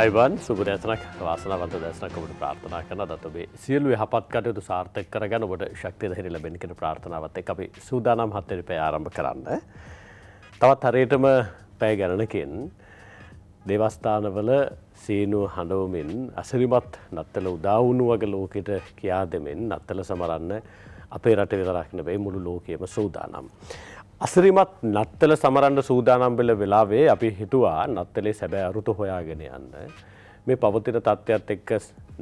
Ivan සුබ දැසනක් වාසනවන්ත දැසනකමට ප්‍රාර්ථනා කරන දත් ඔබේ සියලු යහපත් කටයුතු සාර්ථක කරගන්න ඔබට ශක්තිය හිරි ලැබෙන කෙන ප්‍රාර්ථනාවත් එක් අපි සූදානම් හත්තරිපය ආරම්භ කරන්න. තවත් හරයටම පැය ගැනනකින් දෙවස්ථානවල සීනුව හඬවමින් අසිරිමත් නත්තල උදාවුණු වගේ ලෝකෙට කියා දෙමෙන් නත්තල සමරන්න අපේ රට විතරක්න වේ මුළු ලෝකයම සූදානම්. අසිරිමත් නත්තල සමරන්න සූදානම් වෙල වෙලාවේ අපි හිතුවා නත්තලේ සැබෑ අරුත හොයාගෙන යන්න. මේ පවතින තත්ත්වයක් එක්ක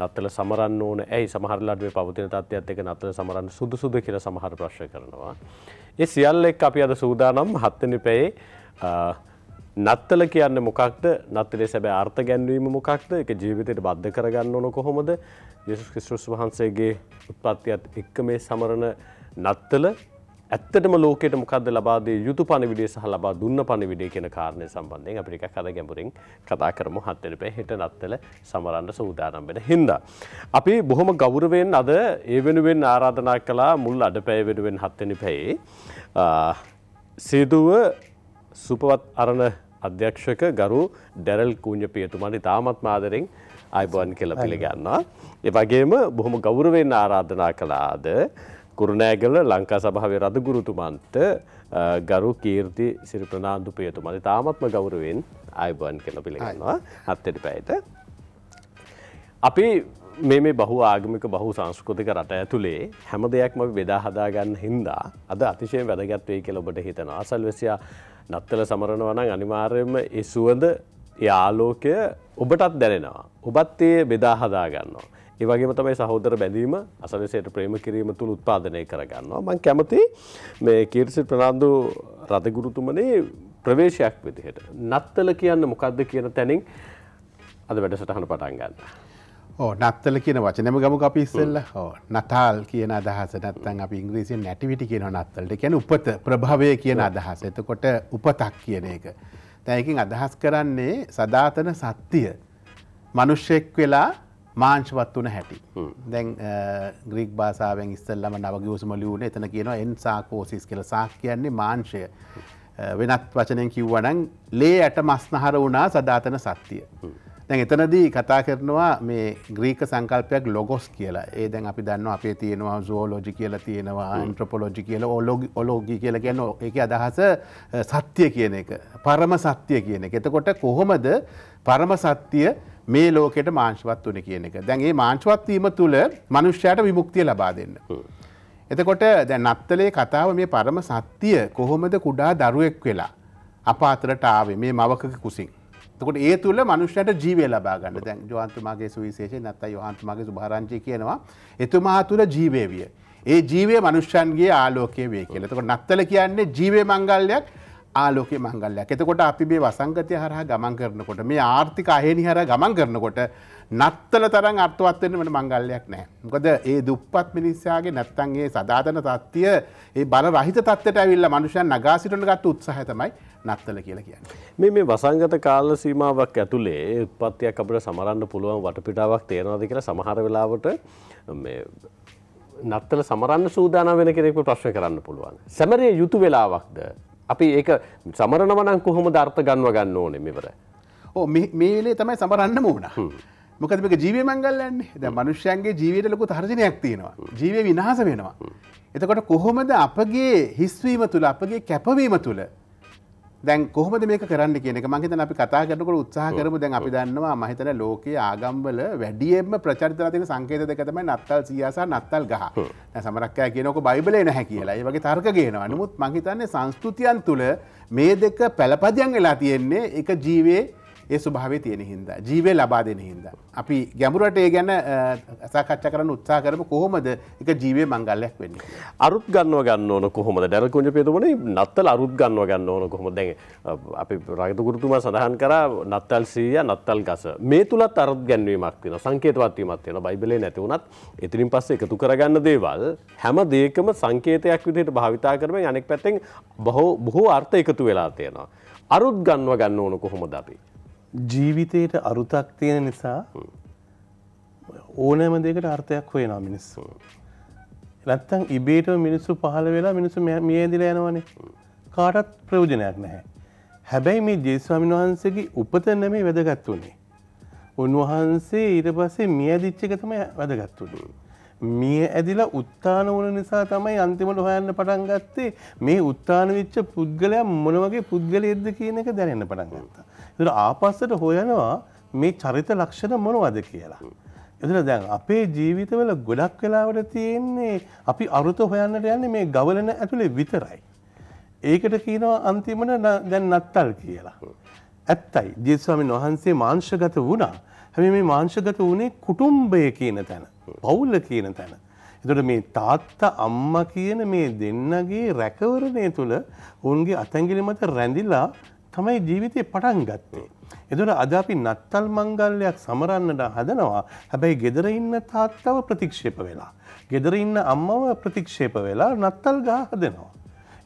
නත්තල සමරන්න ඕන ඇයි සමහරලාට මේ පවතින තත්ත්වයක් එක්ක නත්තල සමරන්න සුදුසුද කියලා සමහර ප්‍රශ්න කරනවා. ඒ සියල්ල එක්ක අපි අද සූදානම් හත් වෙනි පැයේ නත්තල කියන්නේ මොකක්ද නත්තලේ සැබෑ අර්ථ ගැන්වීම මොකක්ද ඒක ජීවිතයට බද්ධ කරගන්න ඕන කොහොමද යේසුස් ක්‍රිස්තුස් වහන්සේගේ උත්පත්තියත් එක්ක මේ සමරන නත්තල ඇත්තටම ලෝකෙට මොකක්ද ලබාදේ යුතු පණවිඩේ සහ ලබා දුන්න පණවිඩේ කියන කාරණය සම්බන්ධයෙන් අපිට එකක් අද ගැඹුරින් කතා කරමු හත්තරපේ හෙට නත්තල සමරන්න සූදානම් වෙන හින්දා. අපි බොහොම ගෞරවයෙන් අද ඒ වෙනුවෙන් ආරාධනා කළා මුල් අඩපැය වෙනුවෙන් හත්වෙනි පැයේ සේදුව සුපවත් අරණ අධ්‍යක්ෂක ගරු ඩැරල් කූඥ පියතුමනි තාමත් මාදරෙන් අයිබෝන් කියලා පිළිගන්නවා. ඒ වගේම බොහොම ගෞරවයෙන් ආරාධනා කළාද කුරුණෑගල ලංකා සභාවේ රදගුරුතුමන්ත ගරු කීර්ති සිරි ප්‍රනාාන්දු ප්‍රියතුමනි තාමත්ම ගෞරුවෙන් අයිබන් කල පිළිගන්නවා හත්තටි පැයට. අපි මේ මේ බහු ආගමික බහු සංස්කෘතික රට ඇතුළේ හැම දෙයක්ම වෙදා හදාගන්න හින්දා අද අතිශය වැදගත්වේ කියල ඔබට හිතන අසල්වෙසියා නත්තල සමරණවනං අනිවාර්යම ඒ සුවඳ යාලෝකය ඔබටත් දැනෙනවා. ඔබත් ඒ බෙදා හදාගන්නවා. ඒවගේම තමයි සහෝදර බැඳීම අසනසයට ප්‍රේම කිරීම තුළ උත්පාදනය කරගන්නවා. මං කැමති මේ කීර්සි ප්‍රනාන්දු රදගුරුතුමනේ ප්‍රවේශයක් විදිහට. නත්තල කියන්න මොකක්ද කියන තැනින් අද වැඩසටහන පටන් ගන්න. ඕ නත්තල කියන වචනම ගම අපි ඉස්සෙල්ල ඕ නතාල් කියන අදහස නැත්තන් අප ඉංග්‍රීසියෙන් නැටිවිටි කියන නත්තලට කියන උපත ප්‍රභාවය කියන අදහස එතකොට උපතක් කියන එක. තැයකින් අදහස් කරන්නේ සදාතන සත්‍යය. මනුෂ්‍යෙක් වෙලා මාංශවත් වන හැටි. දැන් ග්‍රීක් භාසාාවෙන් ඉස්සල්ලම නවගියවසමලියුණ එතන කියන එන්සාකෝසිස් කළ සාක් කියන්නේ මාංශය වෙනත් වචනයෙන් කිව්වනං ලේ ඇට මස්නහර වුණා සධාතන සත්‍යය. දැන් එතනදී කතා කරනවා මේ ග්‍රීක සංකල්පයක් ලොගොස් කියලා ඒ දැන් අපි දන්න අපේ තියෙනවා සෝලෝජි කියලා තියෙනවා න්ට්‍රපොලෝජි කියල ඔලෝගි කියලා කියන්න එක අදහස සත්‍යය කියන එක පරම සත්‍යය කියන එක එතකොට කොහොමද පරම සත්‍යය මේ ලෝකෙට මාංශවත් වන කියන එක දැන්ගේ මාංශවත්වීම තුළ මනුෂ්‍යයට විමුක්තිය ලබා දෙන්න. එතකොට දැ නත්තලේ කතාව මේ පරම සත්‍යය කොහොමද කුඩා දරුවෙක් වෙලා අප අතරට ආවේ මේ මවකක කුසින්. තකොට ඒ තුළ මනුෂ්‍යයට ජීවය ලබා ගන්න දැන් ජවන්තුමාගේ සුවිශේෂය නැත්ත යහන්තුමාගේ සුභාරංචි කියනවා එතුමා තුළ ජීවේවිය. ඒ ජීවය මනුෂ්‍යන්ගේ ආලෝකය වේ කියලතකොට නත්තල කියන්නේ ජීවය මංගල්ලයක් ආලෝක මංගල්ලයක් එතකොට අපි මේ වසංගතය හරහ ගමන් කරනකොට මේ ආර්ථික අහෙනි හර ගමන් කරනකොට නත්තල තරම් අර්ථවත්වෙන වන මංගල්ලයක් නෑ මොකද ඒ දුප්පත් මිනිස්සයාගේ නැත්තන් ඒ සදාතන තත්ත්වය ඒ බල රහිත තත්වට ඇවිල්ල මනුෂයන් නගාසිටන ගත්ත උත්සාහතමයි නත්තල කියලා කියන්න මේ මේ වසංගත කාල සීමාවක් ඇතුළේ උත්පත්තියක් අපට සමරන්න පුළුවන් වටපිටාවක් තේරවාද කියලා සමහර වෙලාවට නත්තල සමරන්න සූදාන වෙන කෙනෙකු ප්‍රශ්න කරන්න පුළුවන්. සැමරේ යුතු වෙලාවක්ද අපි ඒක සමරණවනම් කොහොමද අර්ථ ගන්ව ගන්න ඕනේ මෙවර. ඕ මේ වෙලේ තමයි සමරන්න ඕන. මොකද මේක ජීවය මංගල්ලන්නේ. දැන් මිනිස්යන්ගේ ජීවිතේ ලොකු තර්ජනයක් තියෙනවා. ජීවය විනාශ වෙනවා. එතකොට කොහොමද අපගේ හිස්වීම තුළ අපගේ කැපවීම තුළ දැන් කොහොමද මේක කරන්න කියනක මහිතන අපි කතා කරනකට උත්සාහ කරම දැන් අපි දන්නවා මහිතන ලෝක ආගම්වල වැඩියෙන්ම ප්‍රචරිතතින සංකේත දෙකතම නත්තල් සියසා නත්තල් ගහ සමරක්කය කියනක බයිබලේ නැහැ කියලා ඒ වගේ තර්ක ගෙනවා නමුත් මහිතන්නේ සංස්කෘතියන් තුළ මේ දෙක පැළපදියන් වෙලා තියෙන්නේ එක ජීවේ ඒ ස්වභාවේ තියෙන හින්ද. ජීවය ලබා දෙන හින්ද. අපි ගැමුරට ඒ ගැන ඇසාකච්ච කරන උත්සා කරම කොහොමද එක ජීවය මංගල්ලයක් වෙන්න. අරුත් ගන්නව ගන්න ඕන කොහොම දැරකුණජ පේතුමන නත්තල් අරුත් ගන්නව ගන්න ඕන කොහොම දැන් අපි රගතකුරතුමා සඳහන් කර නත්තල් සීය නත්තල් ගස මේ තුළත් අරුත් ගැන්වීමක් වෙන සංකේතවත්වීමත් වෙන බයිබලේ නැතිවුණත් එතිරින් පස්ස එකතු කරගන්න දේවල් හැම දේකම සංකේතයක් විදිහට භාවිතා කරම යනෙක් පැත්තෙන් බහෝ බොහෝ අර්ථ එකතු වෙලා තියෙනවා. අරුත් ගන්නව ගන්න ඕන කොහොමද අපි. ජීවිතයට අරුතක් තියෙන නිසා ඕනෑම දෙකට අර්ථයක් හොයනා මිනිස්සු. නැත්තං ඉබේට මිනිස්සු පහළ වෙලා මිනිසු මියදිල යනවනේ කාටත් ප්‍රයෝජනයක් නැහැ. හැබැයි මේ ජේස්වාමින් වහන්සේගේ උපත නැමේ වැදගත් වුණේ. උන්වහන්සේ ඊට පස්සේ මිය දිච්චක තමයි වැදගත් වුණේ. මිය ඇදිලා උත්තාන වුණ නිසා තමයි අන්තිමට හොයන්න පටන් ගත්තේ මේ උත්තාන වෙච්ච පුද්ගලයා මොන වගේ පුද්ගලයෙක්ද කියන එක දැනෙන්න පටන් ගත්තා. දුර ආපස්සට හොයනවා මේ චරිත ලක්ෂණ මොනවද කියලා. එදන දැන් අපේ ජීවිතවල ගොඩක් වෙලාවට තියෙන්නේ අපි අරුත හොයන්නට යන්නේ මේ ගවලන ඇතුළේ විතරයි. ඒකට කියනවා අන්තිමට දැන් නත්තල් කියලා. ඇත්තයි ජේස්වාමීන් වහන්සේ මාංශගත වුණා. හැම මේ මාංශගත වනේ කුටුම්බය කියන තැන. පවුල්ල කියන තැන. එතුට මේ තාත්තා අම්ම කියන මේ දෙන්නගේ රැකවරණය තුළ ඔවුන්ගේ අතැගිලි මත රැඳිලා තමයි ජීවිතය පටන් ගත්තේ. එදොට අද අපි නත්තල් මංගල්ලයක් සමරන්නට හදනවා හැබැයි ගෙදර ඉන්න තාත්තව ප්‍රතික්ෂේප වෙලා. ගෙදර ඉන්න අම්මව ප්‍රතික්ෂේප වෙලා නත්තල් ගා හදනවා.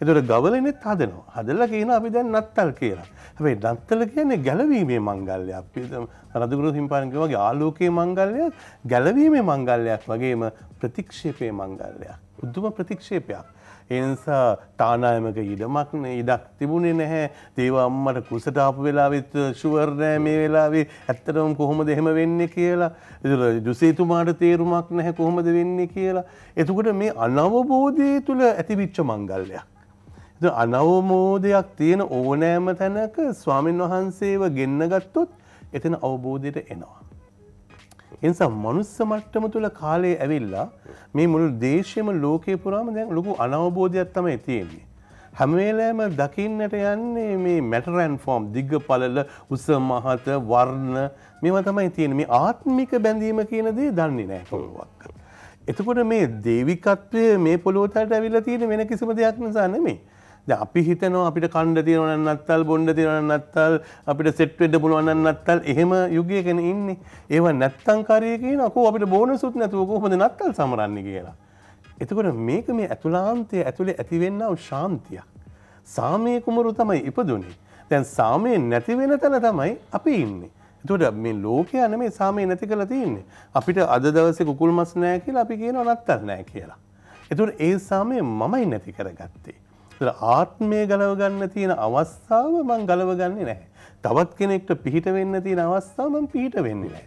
එදොට ගවලනෙත් හදනවා හදල්ල කියන අපි දැන් නත්තල් කියලා. හැබයි නත්තල කියන්නේ ගැලවීමේ මංගල්ලයක් රදුගුරු හිම්පානක වගේ ආලෝකයේ මංගල්ලයක් ගැලවීමේ මංගල්ලයක් වගේම ප්‍රතික්ෂේපය මංගල්ලයක්. උද්දුම ප්‍රතික්ෂේපයක්. එනිසා තානායමක ඉඩමක් ඉඩක් තිබුණේ නැහැ තේවා අම්මට කුසට ආපු වෙලාවෙත් ෂුවර් නෑ මේ වෙලාවේ ඇත්තටම කොහොමද එහෙම වෙන්නේ කියලා ඒතර ජුසේතුමාට තේරුමක් නැහැ කොහොමද වෙන්නේ කියලා එතකොට මේ අනවබෝධය තුල ඇතිවිච්ච මංගල්‍යයක් අනවමෝදයක් තියෙන ඕනෑම තැනක ස්වාමින් වහන්සේව ගෙන්න ගත්තොත් එතන අවබෝධයට එනවා එනිසා මනුස්ස මට්ටම තුළ කාලය ඇවිල්ලා මේ මුළු දේශයම ලෝකය පුරාම දැන් ලොකු අනවබෝධයක් තමයි තියෙන්නේ. හැමේලෑම දකින්නට යන්නේ මේ මැටරැන් ෆෝම් දිග්ග පලල උස මහත වර්ණ මෙම තමයි තියෙන මේ ආත්මික බැඳීම කියනදේ දන්නේ නෑ පොළුවක්. එතකොට මේ දේවිකත්වය මේ පොළොවතට ඇවිල්ලා තියෙන වෙන කිසිම දෙයක් නිසා නෙමේ. අපි හිතනවා අපිට කණ්ඩ තියෙනවන නත්තල් බොන්්ඩ තියෙනවන නත්තල් අපිට සෙට්වෙඩ පුළුවන් නත්තල් එහෙම යුගය කෙන ඉන්නේ ඒව නැත්තංකාරයකෙන අකෝ අපිට බෝන සුත් නැතුවක හොඳ නත්තල් සමරන්නේ කියලා. එතකොට මේක මේ ඇතුලාන්තය ඇතුළේ ඇතිවෙන්නාව ශාන්තියක්. සාමය කුමරු තමයි ඉපදුනේ. දැන් සාමය නැතිවෙන තැන තමයි අපි ඉන්නේ. එතුට මේ ලෝකයන මේ සාමය නැති කළ තියන්නේ. අපිට අද දවස කුකුල් මස් නෑ කියලා අපි කියන නත්තල් නෑ කියලා. එතුට ඒ සාමය මමයි නැති කරගත්තේ. ආත්මය ගලවගන්න තියෙන අවස්ථාව මං ගලවගන්නේ නැහැ. තවත් කෙනෙක්ට පිහිට වෙන්න තියෙන අවස්ථාව මං පිහිට වෙන්නේ නැහැ.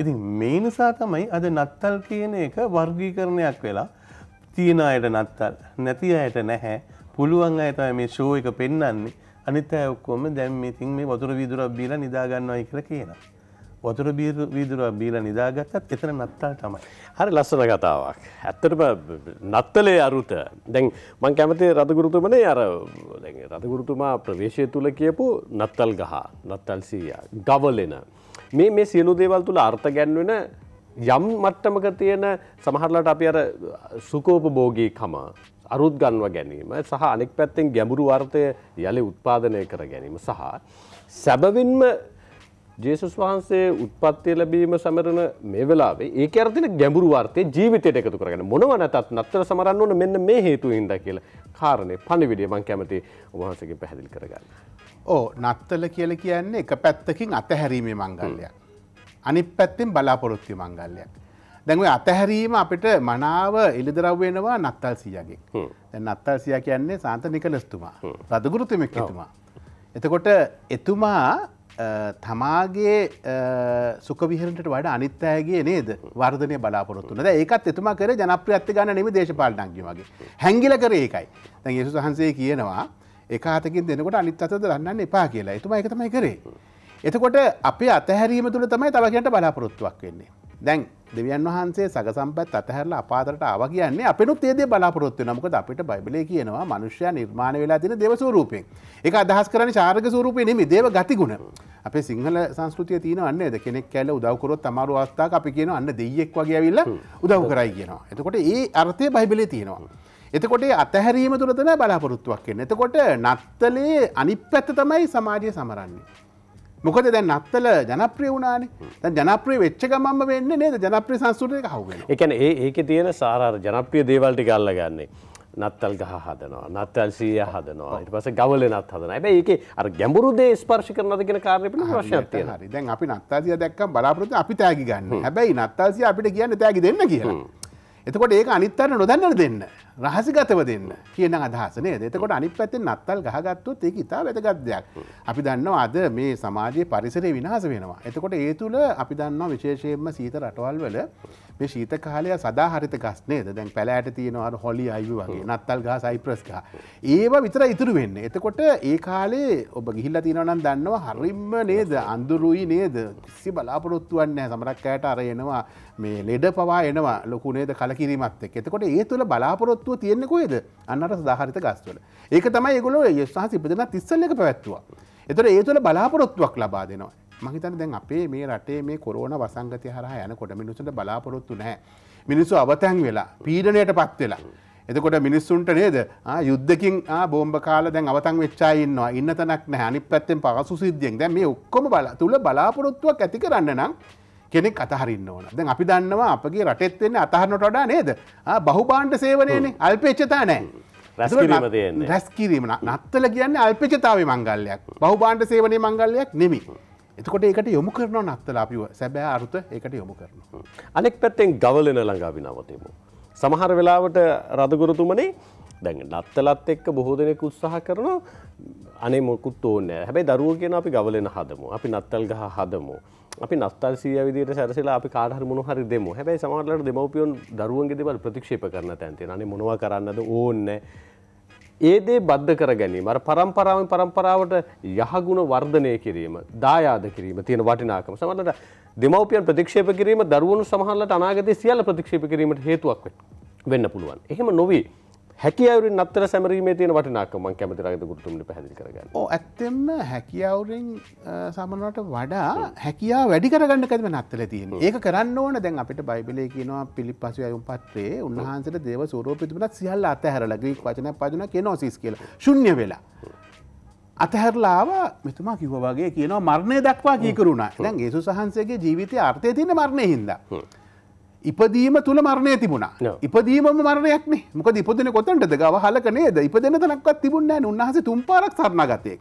ඉතින් මේ නිසා තමයි අද නත්තල් කියන එක වර්ගීකරණයක් වෙලා තියෙන අයට නත්තල් නැති අයට නැහැ. පුළුවන් අය තමයි මේ ෂෝ එක පෙන්වන්නේ. අනිත් අය ඔක්කොම දැන් මේ ඉතින් මේ වතුර විදුරක් බීලා නිදා ගන්නවයි කියලා කියනවා. වතුර වීදුරුවක් බීල නිදාගත්තත් එතන නත්තල් තමයි. හරි ලස්සන කතාවක්. ඇත්තටම නත්තලේ අරුත දැන් මං කැමති රදගුරුතුමනේ අර රදගුරුතුමා ප්‍රවේශය තුළ කියපු නත්තල් ගහ නත්තල් සීයා ගවලෙන. මේ මේ සියලු දේවල් තුළ අර්ථ ගැන්වෙන යම් මට්ටමක තියෙන සමහරලට අපි අර සුකෝපභෝගීකම අරුත් ගන්ව ගැනීම සහ අනෙක් පැත්තෙන් ගැඹුරු වර්ථය යළි උත්පාදනය කර ගැනීම සහ සැබවින්ම ජේසුස් වහන්සේ උත්පත්තිය ලැබීම සමරන මේ වෙලාවේ ඒක අරතින ගැඹුරු වර්තය ජීවිතයට එකතු කරගෙන මොනව නැතත් නත්තර සමරන්න ඕන මෙන්න මේ හේතුවින්ද කියලා කාරණය පණිවිඩිය මං කැමති වහන්සකින් පැහැදිලි කරගන්න. ඕ නත්තල කියල කියන්නේ එක පැත්තකින් අතහැරීමේ මංගල්ලයක්. අනිත් පැත්තෙන් බලාපොරොත්ති මංගල්ලයක්. දැන්ව අතහැරීම අපිට මනාව එළිදරව්වෙනවා නත්තල් සියගේ. නත්තල් සිය කියන්නේ සාන්ත නිකලස්තුමා රදගුරුතුමෙක් එතුමා. එතකොට එතුමා තමාගේ සුකවිහරට වඩ අනිත්තෑගේ නේද වර්ධනය බලාපොරොත්තුන ඒකත් එතුමා කර ජනප්‍රත්ති ගන්න නෙම දේශපාල ංගිමගේ හැංගිල කර ඒකයි තැ ඒසු වහන්සේ කියනවා එකහතකින් දෙනකොට අනිත් අත දන්න එපා කියලා එතුමා එකතමයි කරේ. එතකොට අපේ අතහැරීම තුළ තමයි තවගට බලාපොරොත්තුවක් වෙන්නේ. දැන් දෙවියන් වහන්සේ සගසම්පත් අතහැරල අපාතරට ආව කියන්නේ අපිනුත් ඒදේ බලාපොරොත්තු නමකද අපිට බයිබලේ කියනවා මනුෂ්‍ය නිර්මාණ වෙලා තින දෙව සූරූපයෙන් එක අදහස් කරන චාර්ග සූරූපය නෙමි දේව ගතිගුණ අපේ සිංහල සංස්කෘතිය තියන අන්න කෙනෙක් කැල උදවකරොත් තමාරු අවස්ථාව අපි කියන අන්න දෙයෙක් වගේ ඇවිල්ල උදව් කරයි කියනවා එතකොට ඒ අර්ථය බයිබලේ තියෙනවා. එතකොට අතහැරීම තුරතම බලාපොරොත්තුවක් එන්න එතකොට නත්තලේ අනිත් පැත්ත තමයි සමාජය සමරන්නේ. මොකද දැන් නත්තල ජනප්‍රිය වුණනේ ජනප්‍රිය වෙච්ච ගමම වෙන්න නේද ජනප්‍රිය සංස්කෘතියක හුවෙන. එකන ඒ ඒක තියෙන සාරාර ජනප්‍රිය දේවල්ටි කල්ල ගන්නේ. නත්තල් ගහ හදනවා නත්තල් සීය හදනවා ඉට පස ගවල නත් හදන ඇැයි ඒක අර ගැඹුරුදේ ස්පර්ශ කරනද කියෙන කාරපිට ප්‍රශ්නතිය හරි දැන් අපි නත්තාසිය දැක්ක බලාපොරොතු අපි තෑගි ගන්න හැබැයි නත්තාසිය අපිට කියන්න තෑගි දෙන්න කියලා. එතකොට ඒක අනිත්තර නොදන්නට දෙන්න රහසිගතව දෙන්න කියන අදහසනේ එතකොට අනි පැත්තෙන් නත්තල් ගහගත්තුත් ඒ ඉතා වැදගත්දයක් අපි දන්නවා අද මේ සමාජයේ පරිසරය විනාස වෙනවා එතකොට ඒ තුළ අපි දන්නවා විශේෂයෙන්ම සීත රටවල් වල මේ ශීත කාලය සදාහරිත ගස්නේද දැන් පැලෑට තියෙනවාට හොලි අයු වගේ නත්තල් ගහ සයිප්‍රස්ගහ ඒවා විතර ඉතුරු වෙන්න එතකොට ඒ කාලේ ඔබ ගිහිල්ල තියෙනවනම් දන්නවා හරිම්ම නේද අඳුරුයි නේද කිසි බලාපොරොත්තුවන්න සමරක්කයට අරයනවා මේ ලෙඩ පවා එනවා ලොකුනේද කලකිරීමත් එක් එතකොට ඒ තුළ බලාපොරොත්තුව තියෙන්නෙකුේද අන්නට සදාහරිත ගස්වල ඒක තමයි ගොල යස්හස ඉපදන තිස්සල්ලක පැවැත්තුවා. එතට ඒ තුළ බලාපොරොත්තුවක් ලබා දෙනවා. මහිතන දැන් අපේ මේ රටේ මේ කොරෝන වසංගතය හර යන කොට මිනිසුට බලාපොරොත්තු නෑ මිනිස්සු අවතැන් වෙලා පීඩනයට පත් වෙලා. එතකොට මිනිස්සුන්ට නේද යුද්ධකින් බෝම්බ කාල දැන් අවතන් වෙච්චායින්නවා ඉන්න තැනක් නෑ අනිත් පැත්තෙන් පහසු සිද්ධියෙන් දැන් මේ ඔක්කොම බල තුළ බලාපොරොත්තුවක් ඇති කරන්න නම් කෙනෙක් අතහරින්න ඕන දැන් අපි දන්නවා අපගේ රටෙත් වෙන්නේ අතහරනට වඩා නේද බහුබාණ්ඩ සේවනයනේ අල්පේච්චතා නෑ රැස් කිරීම නත්තල කියන්නේ අල්පිචතාව මංගල්ලයක් බහුබාණ්ඩ සේවනය මංගල්ලයක් නෙමි එතකොට ඒකට යොමු කරන නත්තල අපිව සැබෑ අරුත ඒකට යොමු කරන. අනෙක් පැත්තෙන් ගවලෙන ළඟාපි නවතමු. සමහර වෙලාවට රදගුරතුමනේ දැන් නත්තලත් එක්ක බොහෝ දෙනෙක උත්සාහ කරනවා අනේ මොකුත් ඕනෑ හැබැයි දරුව කියෙන අපි ගවලෙන හදමු අපි නත්තල් ගහ හදමු. අපි නස්තල්සිය විදිට සැරසලා අපි කාහර මොන හරි දෙම හැබයි සමහරලට දෙමවපියන් දරුවන්ගේ දෙවල් ප්‍රතික්ෂප කරන තැන්ති න මොව කරන්නද ඕන්න ඒදේ බද්ධ කර ගැනීම අර පරම්පරාවෙන් පරම්පරාවට යහගුණ වර්ධනය කිරීම දායාද කිරීම තියෙන වටිනාකම සමට දෙමවපියන් ප්‍රතික්ෂේප කිරීම දරුවනු සහල්ලට අනාගත සියල්ල ප්‍රතික්ෂේප කිරීමට හේතුවක් වෙන්න පුළුවන් එහෙම නොවී හැකිවරින් අත්තර සැමරීමේ තියෙන වටිනාකම මං කැමති රගත ගුරුතුමනි පැහැදිලි කරගන්න. ඔව් ඇත්තෙන්ම හැකියාවරින් සමනවට වඩා හැකියාව වැඩි කරගන්න කැමති නත්තලේ තියෙන්නේ. ඒක කරන්න ඕන දැන් අපිට බයිබලයේ කියනවා පිලිප්පසු අයුම් පත්‍රයේ උන්වහන්සේට දේව ස්වරූපය තිබුණත් සියල්ල අතහැරලා ග්‍රීක වචනයක් පාවිච්චි කෙනෝසිස් කියලා. ශුන්‍ය වෙලා. අතහැරලාව මෙතුමා කිව්වා වගේ කියනවා මරණය දක්වා කීකරුණා. දැන් යේසුස් වහන්සේගේ ජීවිතයේ අර්ථය තියෙන මරණය හින්දා. ඉපදීම තුළ මරණය තිබුණා ඉපදීම මරණයක් මොක ඉපදන කොතන්ට ගව හලක නේද ඉපදන තනක්වත් තිබුණ උන්හස තුම් පාරක් සරණගතයෙක්.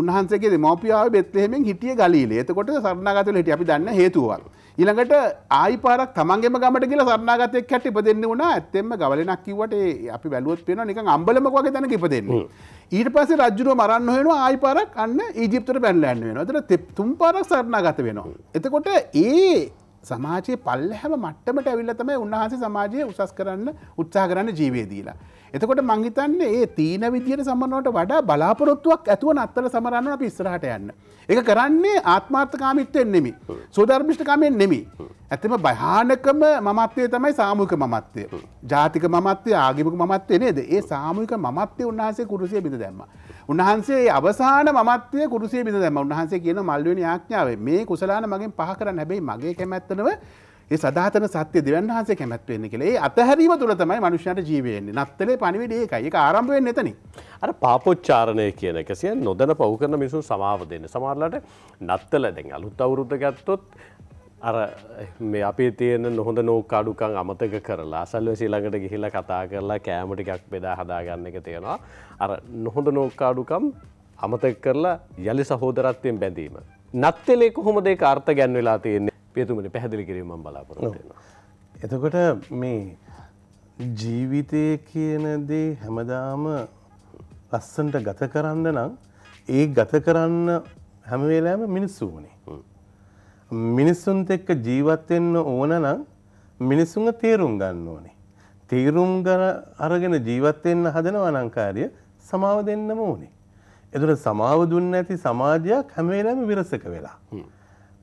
උන්හන්සේගේ මෝපියාව බෙත්ලෙමෙන් හිටිය ගලීල එතකොට සරණගතල හිට අපි දන්න හේතුවල්. ඊළඟට ආයිපාරක් තමන්ගේම ගමට කියලා සරණාගතයක් කැට ඉපදෙන්න වුණා ඇත්තෙම ගවලෙනක් කිව්වට අපි බැලුවොත් වෙනවා නිකන් අම්බලමක වගේ තැනක ඉපදෙන්නේ. ඊට පස්සේ රජුරෝ මරන්න හොයනවා ආයිපාරක් අන්න ඊජිප්තුවට පැනලා යන්න වෙනවා. එතන තුන් පාරක් සරණාගත වෙනවා. එතකොට ඒ සමාජයේ පල්ලහැම මට්ටමට ඇවිල්ලතම උන්වහන්සේ සමාජය උසස් කරන්න උත්සා කරන්න ජීවේදීලා. එතකොට මංහිතන්න ඒ තීන විදියට සමනවට වඩා බලාපොරොත්තුවක් ඇතුව නත්තල සමරන්න අප ඉස්සරහට යන්න. එක කරන්නේ ආත්මාර්ථකාමිත්වෙන් නෙමි. සෝධර්මිෂ්ඨකාමයෙන් නෙමි. ඇතම භයානකම මමත්වය තමයි සාමූක මමත්වය. ජාතික මත්වය ආගිමක මත්වය නේද ඒ සාමූක මත්වය උන්හසේ කුරුසිය බිඳ දැම්ම. උන්හන්සේ අවසාන මත්වය කුරුසේ බිඳ දැම උන්හන්සේ කියන මල්ලුවනි ආඥාව මේ කුසලාන මගින් පහ කරන්න හැබයි මගේ කැමැත්තනව ඒ සදාතන සත්‍ය දෙවන්හන්සේ කැමැත්වවෙන්න කළේ අතහැරීම තුළ තමයි මනුෂ්‍යයට ජීවයෙන්නේ නත්තලේ පනිවිඩේකයි එක ආරම්භුවෙන් නතන. අර පාපොච්චාරණය කියන එකසිය නොදන පව් කරන මිසුන් සමාව දෙන්න සමාරලට නත්තල දෙ අලුත් අවුරුද්ධ ගත්තොත් අර මේ අපි තියෙන නොහොඳ නෝකාඩුකං අමතක කරලා අසල්වසි ළඟට ගිහිල්ල කතා කරලා කෑමටිකක් බෙදා හදාගන්න එක තියෙනවා. අර නොහොඳ නෝකාඩුකම් අමතක කරලා යළි සහෝදරත්වයෙන් බැඳීම. නත්තලේ කොහොම දෙක අර්ථ ගැන් වෙලා තියන්නේ පියතුමනි පැහැදිලි කිරීම බලාපොරොත්වෙන. එතකොට මේ ජීවිතය කියනදේ හැමදාම ලස්සන්ට ගත කරන්න නම් ඒ ගත කරන්න හැමවෙලාම මිනිස්සුවනේ. මිනිස්සුන්ත් එක්ක ජීවත් වෙන්න ඕන නම් මිනිස්සුන්ව තේරුම් ගන්න ඕනේ. තේරුම් අරගෙන ජීවත් වෙන්න හදන අනංකාරය සමාව දෙන්නම ඕනේ. එතකොට සමාව දුන්න ඇති සමාජයක් හැම වෙලාවෙම විරසක වෙලා.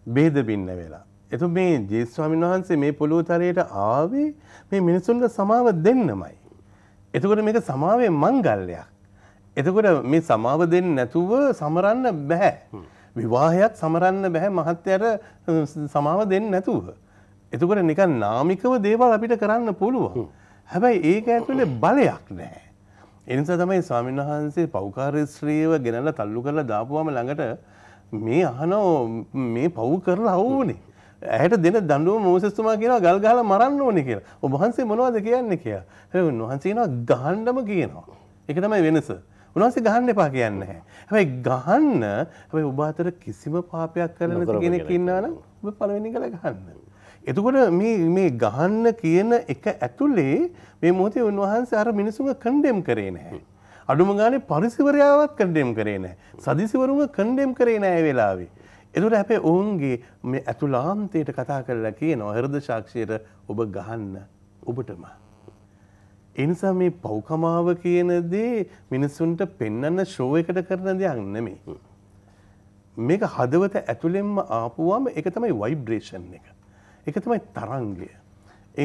බේද බින්න වෙලා. එතකොට මේ ජේ ස්වාමීන් වහන්සේ මේ පොළොතරයට ආවේ මේ මිනිසුන්ට සමාව දෙන්නමයි. එතකොට මේක සමාවේ මංගල්‍යයක්. එතකොට මේ සමාව දෙන්නේ නැතුව සමරන්න බෑ. විවාහයත් සමරන්න බැහැ මහත්තයට සමාව දෙන්න නැතුව. එතුකට නිකන් නාමිකව දේවල් අපිට කරන්න පුළුවන්. හැබැයි ඒක ඇතුළේ බලයක් නෑ. එනිසා තමයි ස්වාමීන් වහන්සේ පෞකාරස්ත්‍රීව ගෙනල්ලා තල්ලු කරලා දාපුවාම ළඟට මේ අහනෝ මේ පව් කරලා හවුනේ. ඇයට දෙන දඬුවම මෝසෙස්තුමා කියනවා ගල් ගහලා මරන්න ඕනේ කියලා. ඔබ වහන්සේ මොනවද කියන්නේ කියලා. හැබැයි උන්වහන්සේ කියනවා ගහන්නම කියනවා. ඒක තමයි වෙනස. උන්වහන්සේ ගහන්න එපා කියන්නේ නැහැ. හැබැයි ගහන්න හැබැයි ඔබ අතර කිසිම පාපයක් කරන කෙනෙක් ඉන්නා නම් ඔබ පළවෙනි එක ගහන්න. එතකොට මේ මේ ගහන්න කියන එක ඇතුලේ මේ මොහොතේ උන්වහන්සේ අර මිනිසුන්ව කන්ඩෙම් කරේ නැහැ. අඩුම ගානේ පරිසිවරයාවත් කන්ඩෙම් කරේ නැහැ. සදිසිවරුන්ව කන්ඩෙම් කරේ නැහැ ඒ වෙලාවේ. එතුට හැපේ ඔවුන්ගේ මේ ඇතුලාන්තයට කතා කරලා කියනවා හරද ශක්ෂයට ඔබ ගහන්න ඔබටම. එනිසා මේ පෞකමාව කියන දේ මිනිස්සුන්ට පෙන්වන්න ෂෝ එකට කරන දෙයක් නෙමෙයි. මේක හදවත ඇතුළෙන්ම ආපුවාම ඒක තමයි වයිබ්‍රේෂන් එක. ඒක තමයි තරංගය.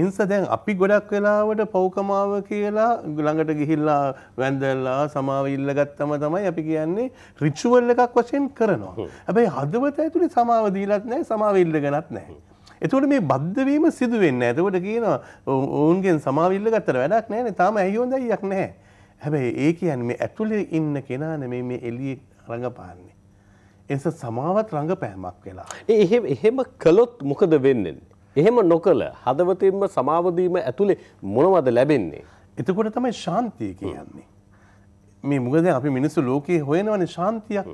එනිසා දැන් අපි ගොඩක් වෙලාවට පෞකමාව කියලා ළඟට ගිහිල්ලා වැඳලා සමාව ඉල්ලගත්තම තමයි අපි කියන්නේ රිචුවල් එකක් වශයෙන් කරනවා. හැබැයි හදවත ඇතුලේ සමාව දීලත් නැහැ, සමාව ඉල්ලගෙනත් නැහැ. එතුවට මේ බද්ධවීම සිදුවෙන්න ඇතකොට කියන ඔවුන්ගෙන් සමාවිල්ල ගත්තර වැඩක් නෑන තාම ඇයෝදයියක් නෑ හැබැයි ඒ කියන් මේ ඇතුලි ඉන්න කෙනාන මේ මේ එලිය රඟපාන්නේ. එස සමාවත් රඟපෑමක් වෙලා. එහෙ එහෙම කළොත් මොකද වෙන්නෙන්. එහෙම නොකළ හදවතින්ම සමාවදීම ඇතුළේ මොනවද ලැබෙන්නේ. එතකොට තමයි ශාන්තිය කියන්නේ. මේ මුගද අපි මිනිස්සු ලෝකයේ හොයනවන ශාන්තියක්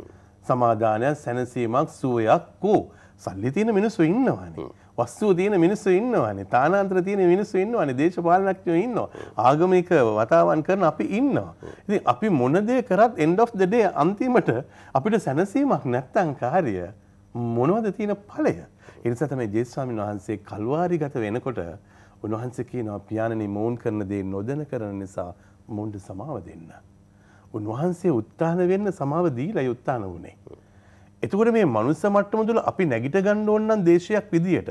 සමාධානයක් සැනසීමක් සුවයක් වූ සල්ලි තියෙන මිනිස්සු ඉන්නවානේ. වස්තුව තියෙන මිනිස්සු ඉන්නවානේ. තානාන්තර තියෙන මිනිස්සු ඉන්නවානේ. දේශපාලනඥයෝ ඉන්නවා. ආගමික වතාවන් කරන අපි ඉන්නවා. ඉතින් අපි මොන දේ කරත් end of the day අන්තිමට අපිට සැනසීමක් නැත්තම් කාර්ය මොනවද තියෙන ඵලය? ඒ නිසා තමයි ජේස්වාමීන් වහන්සේ කල්වාරි ගත වෙනකොට උන්වහන්සේ කියනවා පියාණනි මෝන් කරන දේ නොදැන කරන නිසා මොණ්ඩ සමාව දෙන්න. උන්වහන්සේ උත්තාන වෙන්න සමාව දීලා උත්තාන වුණේ. එතකොට මේ මනුස්ස මට්ටම තුළ අපි නැගිට ගන්න ඕන නම් දේශයක් විදියට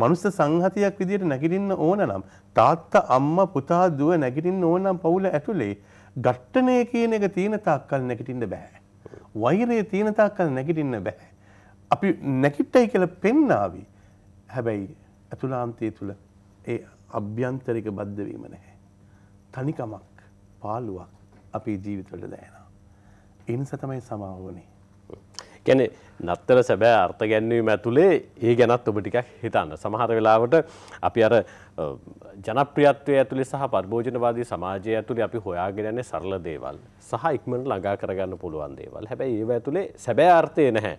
මනුස්ස සංහතියක් විදියට නැගිටින්න ඕන නම් තාත්තා අම්මා පුතා දුව නැගිටින්න ඕන නම් පවුල ඇතුලේ ඝට්ටණය කියන එක තියෙන තාක්කල් නැගිටින්න බෑ. වෛරය තියෙන තාක්කල් නැගිටින්න බෑ. අපි නැගිට්ටයි කියලා පෙන්නාවි. හැබැයි අතුලාන්තයේ තුල ඒ අභ්‍යන්තරික බද්ධ වීම නැහැ. තනිකමක්, පාළුවක් අපේ ජීවිතවලට දැනෙනවා. ඒ නිසා තමයි සමාව වුනේ. ගැන නත්තර සැබෑ අර්ථ ගැන්වීම ඇතුළේ ඒ ගැනත් ඔබ ටිකක් හිතන්න. සමහර වෙලාවට අපි අර ජනප්‍රියත්වය ඇතුළේ සහ පර්භෝජනවාදී සමාජය ඇතුළේ අපි හොයාගෙනන්නේ සරල දේවල් සහ ඉක්මන ළඟා කරගන්න පුළුවන් දේවල් හැබැයි ඒව ඇතුළේ සැබෑ අර්ථය නැහැ.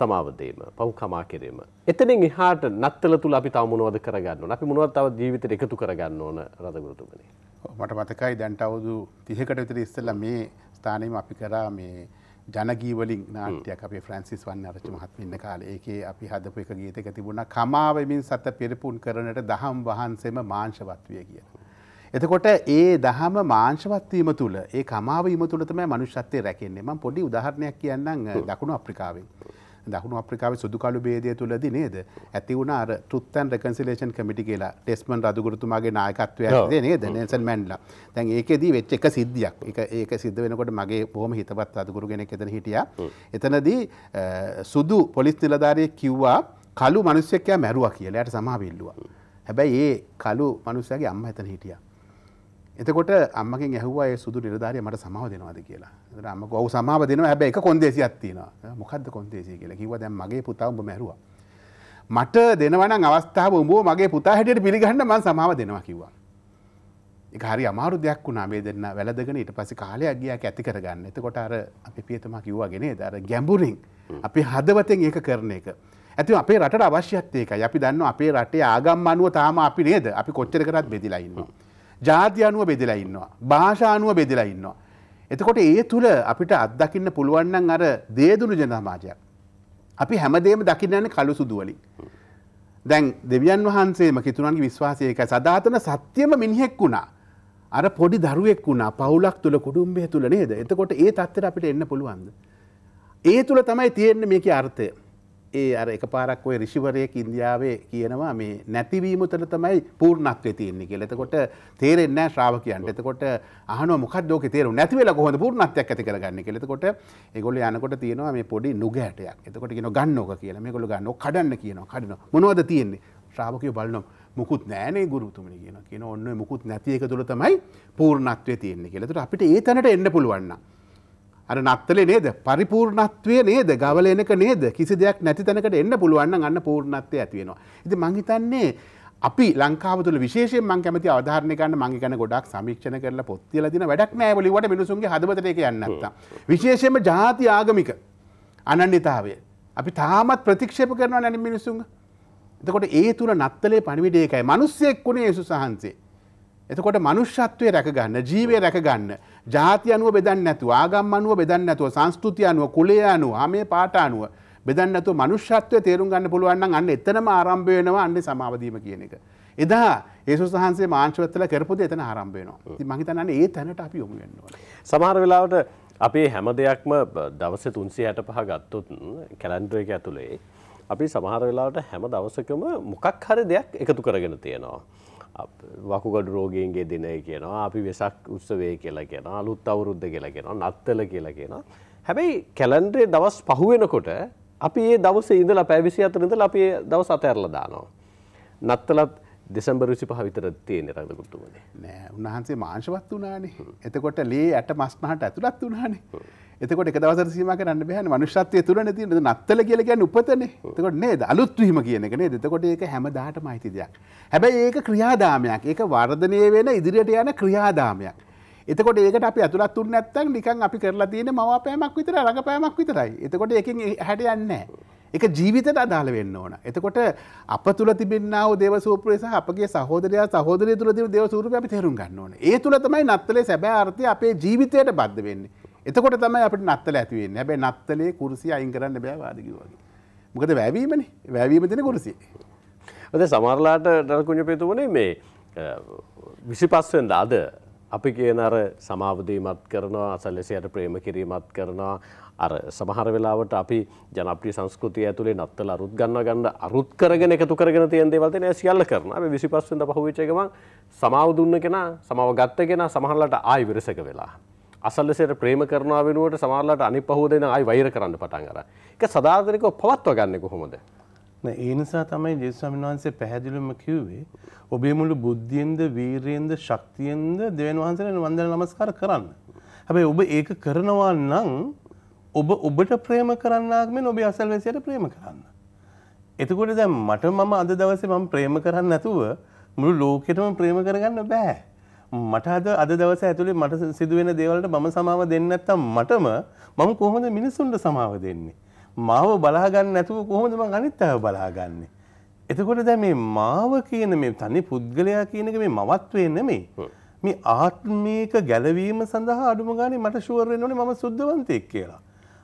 සමාවදේම පව්කමා කිරීම. එතනින් එහාට නත්තල තුළ අපි තවමුණුවද කරගන්න අපි මුණුවත් තව ජීවිතයට එකතු කරගන්න ඕන රදගුරුතුමනි. මට මතකයි දැන්ට අවුදු තිහකට විතර ඉස්සල්ල මේ ස්ථානීම අපි කරා මේ ජනගීවලින් නාට්‍යයක් අපේ ෆ්‍රන්සිස් වන් අරච මහත් ඉන්න කාල ඒකේ අපි හදපු එක ගීතක තිබුණ කමාවමින් සත පෙරපුන් කරනට දහම් වහන්සේම මාංශවත්වය කිය. එතකොට ඒ දහම මාංශවත්වීම තුළ ඒ කමාව ඉම තුළ තමයි මනුෂ්‍යත්වය රැකෙන්නේ ම පොඩි උදාහරණයක් කියන්න දකුණු අප්‍රිකාවෙන්. දහුණු අප්‍රිකාව සුදුකලු බේදය තුළද නේද ඇති වුණ අර ටෘත්තන් රකන්සිලේෂන් කමිටි කියලා ටෙස්මන් රදුගුරතුමාගේ නායකත්වය නේද නෙල්සන් මැන්ඩලා දැන් ඒකෙදී වෙච්ච එක සිද්ධියක් එක ඒක සිද්ධ වෙනකොට මගේ බොහොම හිතවත් අදුගුරුගෙනෙක් එතන හිටියා එතනදී සුදු පොලිස් නිලධාරය කිව්වා කලු මනුස්සකයා මැරුවා කියලා යට සමාවිල්ලුවා හැබැයි ඒ කලු මනුස්සගේ අම්ම එතන හිටියා එතකොට අම්මකින් ඇහුවා ඒ සුදු නිලධාරය මට සමාව දෙනවාද කියලා රම ගව සමාව දෙන හැබ එක කොන්දේසියක් තියෙනවා මොකක්ද කොන්දේසිය කියලා කිව්ව දැන් මගේ පුතා උඹ මැරුවා මට දෙනවනම් අවස්ථාව උඹව මගේ පුතා හැටියට පිළිගන්න මම සමාව දෙනවා කිව්වා ඒක හරි අමාරු දෙයක් වුණා මේ දෙන්න වැළඳගෙන ඊට පස්සේ කාලයක් ගියා ඒක ඇති කරගන්න එතකොට අර අපේ පියතුමා කිව්වාගේ නේද අර ගැඹුරින් අපේ හදවතෙන් ඒක කරන එක ඇති අපේ රට අවශ්‍යත් ඒකයි අපි දන්න අපේ රටේ ආගම් අනුව තාම අපි නේද අපි කොච්චර කරත් බෙදිලා ඉන්නවා ජාති අනුව බෙදිලා ඉන්නවා භාෂා අනුව බෙදිලා ඉන්නවා එතකොට ඒ තුළ අපිට අත්දකින්න පුළුවන්නන් අර දේදුළු ජනමාජයක්. අපි හැමදේම දකින්නන්න කලු සුදුවලින්. දැන් දෙවියන් වහන්සේම කිතුරන්ගේ විශ්වාසයක සධාතන සත්‍යම මිනිහෙක් වුණා. අර පොඩි දරුවෙක් වුණා පවුලක් තුළ කුඩුම්බය තුළ නේද එතකොට ඒ තත්තර අපිට එන්න පුළුවන්ද. ඒ තුළ තමයි තියෙන්න මේක අර්ථය. ඒ අර එක පාරක් ඔය රිෂිවරයෙක් ඉන්දියාවේ කියනවා මේ නැතිවීම තුළ තමයි පූර්ණත්වය තියෙන්නේ කියලා. එතකොට තේරෙන්නේ නැහැ ශ්‍රාවකයන්ට. එතකොට අහනවා මොකක්ද ඕකේ තේරුම් නැති වෙලා කොහොමද පූර්ණත්වයක් ඇති කරගන්නේ කියලා. එතකොට ඒගොල්ලෝ යනකොට තියෙනවා මේ පොඩි නුගෑටයක්. එතකොට කියනවා ගන්න ඕක කියලා. මේගොල්ලෝ ගන්න ඕක කඩන්න කියනවා. කඩනවා. මොනවද තියෙන්නේ? ශ්‍රාවකයෝ බලනවා මුකුත් නෑනේ ගුරුතුමනි කියන කියන ඔන්න මුකුත් නැති එක තුළ තමයි පූර්ණත්වය තියෙන්නේ කියලා. එතකොට අපිට ඒ තැනට එන්න පුළුවන් නම් අර නත්තලේ නේද පරිපූර්ණත්වය නේද ගවල එනක නේද කිසි දෙයක් නැති තැනකට එන්න පුළුවන් අන්න පූර්ණත්වය ඇතිවෙනවා. ඉති මංහිතන්නේ අපි ලංකාව තුළ විශේෂෙන් මං කැමති අවධාරණය ගන්න මං ගැන ගොඩක් සමීක්ෂණ කරලා පොත්තිල දින වැඩක් නෑවලිවට මිනිසුන්ගේ හදවතට යන්නත්ත. විශේෂම ජාති ආගමික අනන්‍යතාවය. අපි තාමත් ප්‍රතික්ෂප කරනවා නැන මිනිසුන්. එතකොට ඒ තුළ නත්තලේ පණිවිඩේකයි මනුස්සෙක් වුණේ ඒසු සහන්සේ. එතකොට මනුෂ්‍යත්වය රැකගන්න ජීවය රැකගන්න ජාති අනුව බෙදන්න නැතුව ආගම් අනුව බෙදන්න නැතුව සංස්කෘතිය අනුව කුලය අනුව හමේ පාට අනුව බෙදන්න නැතුව මනුෂ්‍යත්වය තේරුම් ගන්න පුළුවන් නම් අන්න එතනම ආරම්භ වෙනවා අන්නේ සමාවදීම කියන එක. එදා ඒසුස් වහන්සේ මාංශවත්තල කරපුද එතන ආරම්භ වෙනවා. ඉතින් මං හිතන්නේ ඒ තැනට අපි යොමු වෙන්න ඕනේ. සමහර වෙලාවට අපේ හැම දෙයක්ම දවසේ 365 ගත්තොත් කැලෙන්ඩර් එක ඇතුලේ අපි සමහර වෙලාවට හැම දවසකම මොකක් හරි දෙයක් එකතු කරගෙන තියෙනවා. වකුගඩු රෝගීන්ගේ දිනය කියනවා අපි වෙසක් උත්සවේ කියලා කියෙන අලුත් අවුරුද්ධ කියලා කියෙනවා නත්තල කියලා කියෙනවා. හැබැයි කැලන්ඩ්‍රේ දවස් පහුවෙනකොට අපි ඒ දවස ඉඳලා පැවිසි අතරින්ද අපේ දවස අතඇරල දානවා. නත්තලත් දෙසම්බර විසි පහවිතර තියෙන රගකුටුවනේ නෑ උන්හන්සේ මාංශවත් වනානේ එතකොට ලේ ඇට මස්නහට ඇතුළත් වනානේ එතකොට දවස සීම කරන්න බැහ මනුෂත්ය තුර ති නත්තල කියලගැන් උපතන තකොට නේද අලුත්වීම කියනකන දෙතකොට ඒක හැමදාට මයිති දෙයක්. හැබැයි ඒක ක්‍රියාදාමයක් ඒක වර්ධනය වෙන ඉදිරියට යන ක්‍රියාදාමයක්. එතකොට ඒකට අපි ඇතුළත් තුන්න ඇත්තක් නිකන් අපි කරලා තියෙන මවාපෑමක් විතර රඟපෑමක් විතරයි එතකොට එකින් හැට යන්නේ. එක ජීවිතට අදාළ වෙන්න ඕන. එතකොට අප තුළ තිබෙන්න්නාව දේවසූප්‍රේස අපගේ සහෝදරයා සහෝදරය තුළ තිබ දේවසූරප අපි තෙරුම් ගන්න ඕන. ඒ තුළ තමයි නත්තලේ සැබෑ අර්ථය අපේ ජීවිතයට බද්ධ වෙන්නේ. එතකොට තමයි අපට නත්තල ඇතිවෙන්න හැබැ නත්තලේ කුරුසි අයින් කරන්න බෑ වාදකිවගේ. මොකද වැැවීමන වැැවීම තින කුරුසිය. ඇද සමරලාට ඩරකුණ පේතුවනේ මේ විසි පස්වෙන්ද අද අපි කියන අර සමාවදීමත් කරනවා අසල්ලෙසයට ප්‍රේම කිරීමත් කරනවා අර සමහර වෙලාවට අපි ජනප්‍රිය සංස්කෘතිය ඇතුලේ නත්තල අරුත් ගන්න ගන්න අරුත් කරගෙන එකතු කරගෙන තියෙන දේවල් තේ නෑ සියල්ල කරනවා. අපි 25 වෙනිදා පහුවෙච්ච ගමන් සමාව දුන්න කෙනා සමාව ගත්ත කෙනා සමහරලාට ආයි විරසක වෙලා. අසල්ලෙසයට ප්‍රේම කරනවා වෙනුවට සමහරලාට අනිත් පහුවදෙන ආයි වෛර කරන්න පටන් අරන්. ඒක සදාතනිකව පවත්වා ගන්නේ කොහොමද? ඒ නිසා තමයි ජේසුස් ස්වාමීන් වහන්සේ පැහැදිලිවම කිව්වේ ඔබේ මුළු බුද්ධියෙන්ද වීරියෙන්ද ශක්තියෙන්ද දෙවියන් වහන්සේට වන්දන නමස්කාර කරන්න. හැබැයි ඔබ ඒක කරනවා නම් ඔබ ඔබට ප්‍රේම කරන්නාක් මෙන් ඔබේ අසල්වැසියට ප්‍රේම කරන්න. එතකොට දැන් මට මම අද දවසේ මම ප්‍රේම කරන්නේ නැතුව මුළු ලෝකෙටම ප්‍රේම කරගන්න බෑ. මට අද අද දවස ඇතුලේ මට සිදුවෙන දේවල්ට මම සමාව දෙන්නේ නැත්තම් මටම මම කොහොමද මිනිසුන්ට සමාව දෙන්නේ? මාව බලාගන්න නැතුව කොහොමද මං අනිත් අයව බලාගන්නේ? එතකොට දැන් මේ මාව කියන මේ තනි පුද්ගලයා කියන එක මේ මවත්වේ නෙමෙයි. මේ ආත්මීක ගැලවීම සඳහා අඩුම ගානේ මට ෂුවර් වෙන්න ඕනේ මම සුද්ධවන්තයෙක් කියලා.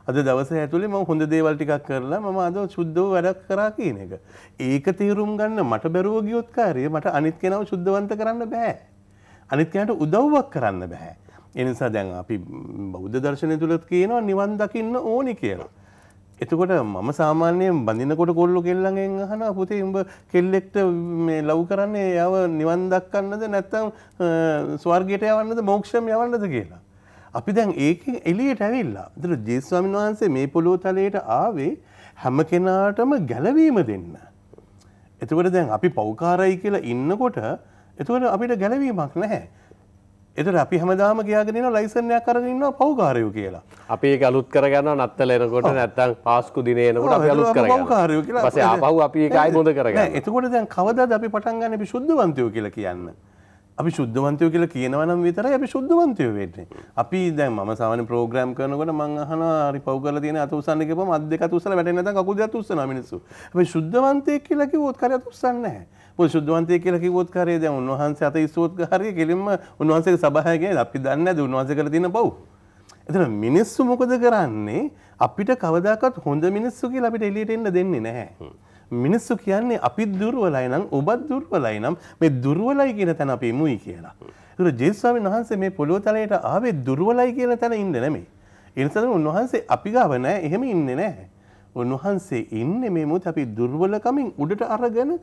අද දවසේ ඇතුලේ මම හොඳ දේවල් ටිකක් කරලා මම අද සුද්ධව වැඩක් කරා කියන එක. ඒක තීරුම් ගන්න මට බැරුව ගියොත් කාර්යය මට අනිත් කෙනාව සුද්ධවන්ත කරන්න බෑ. අනිත් කෙනාට උදව්වක් කරන්න බෑ. ඒ නිසා දැන් අපි බෞද්ධ දර්ශනය තුලත් කියනවා නිවන් දකින්න ඕනි කියලා. එතකොට මම සාමාන්‍යයෙන් බඳිනකොට කොල්ලො කෙල්ලගෙන් අහන පුතේ උඹ කෙල්ලෙක්ට මේ ලව් කරන්නේ යව නිවන් දක්කන්නද නැත්තම් ස්වර්ගයට යවන්නද මෝක්ෂම් යවන්නද කියලා. අපි දැන් ඒකෙන් එළියට ඇවිල්ලා. එතන ජේසුස් ස්වාමීන් වහන්සේ මේ පොළොව තලයට ආවේ හැම කෙනාටම ගැලවීම දෙන්න. එතකොට දැන් අපි පෞකාරයි කියලා ඉන්නකොට එතකොට අපිට ගැලවීමක් නැහැ. එතට අපි හැමදාම කියගෙන ලයිසනයක් කරන්න පවකාරයෝ කියලා. අපි අලුත් කරගන්න නත්තලෙනකොට නැත්තන් පාස්කු දිනයනකට අලුත් කරකාරය පස පහු අපි එකයි බොඳ කරග එතකොට දැන් කවද අපි පටන්ගන්න අපි ශුද්ධවන්තයෝ කියලා කියන්න. අපි ශුද්ධවන්තයෝ කියලා කියනවනම් විතර අපි ශුද්ධවන්තයෝ වෙන්නේ. අපි දැන් මම සාමාන්‍ය ප්‍රෝග්‍රෑම් කරනකොට මං අහනවා හරි පව් කරලා තියෙන අත උස්සන්න කිව්වම අත් දෙක අත උස්සලා වැටෙන්නේ නැත්නම් කකුල් දෙක අත උස්සනවා මිනිස්සු. අපි ශුද්ධවන්තයෙක් කියලා කිව්වොත් කරේ අත උස්සන්නේ නැහැ. පො ශුද්ධවන්තය කියලා කිවොත් කරේ දැන් උන්වහන්සේ අත ඉස්සුවොත් හරිය කෙලින්ම උන්වහන්සේගේ සභාවේ ගියද අපි දන්නේ නැද උන්වහන්සේ කරලා තියෙන පව්. එතන මිනිස්සු මොකද කරන්නේ? අපිට කවදාකවත් හොඳ මිනිස්සු කියලා අපිට එළියට එන්න දෙන්නේ නැහැ. මිනිස්සු කියන්නේ අපි දුර්වලයි නම් ඔබත් දුර්වලයි නම් මේ දුර්වලයි කියන තැන අපි මුයි කියලා. ඒතර ජේසුස් ස්වාමීන් වහන්සේ මේ පොළොව තලයට ආවේ දුර්වලයි කියන තැන ඉන්න නෙමෙයි. ඒ නිසා උන්වහන්සේ අපි ගාව නැහැ, එහෙම ඉන්නේ නැහැ. උන්වහන්සේ ඉන්නේ මේ මොහොත අපි දුර්වලකමින් උඩට අරගෙන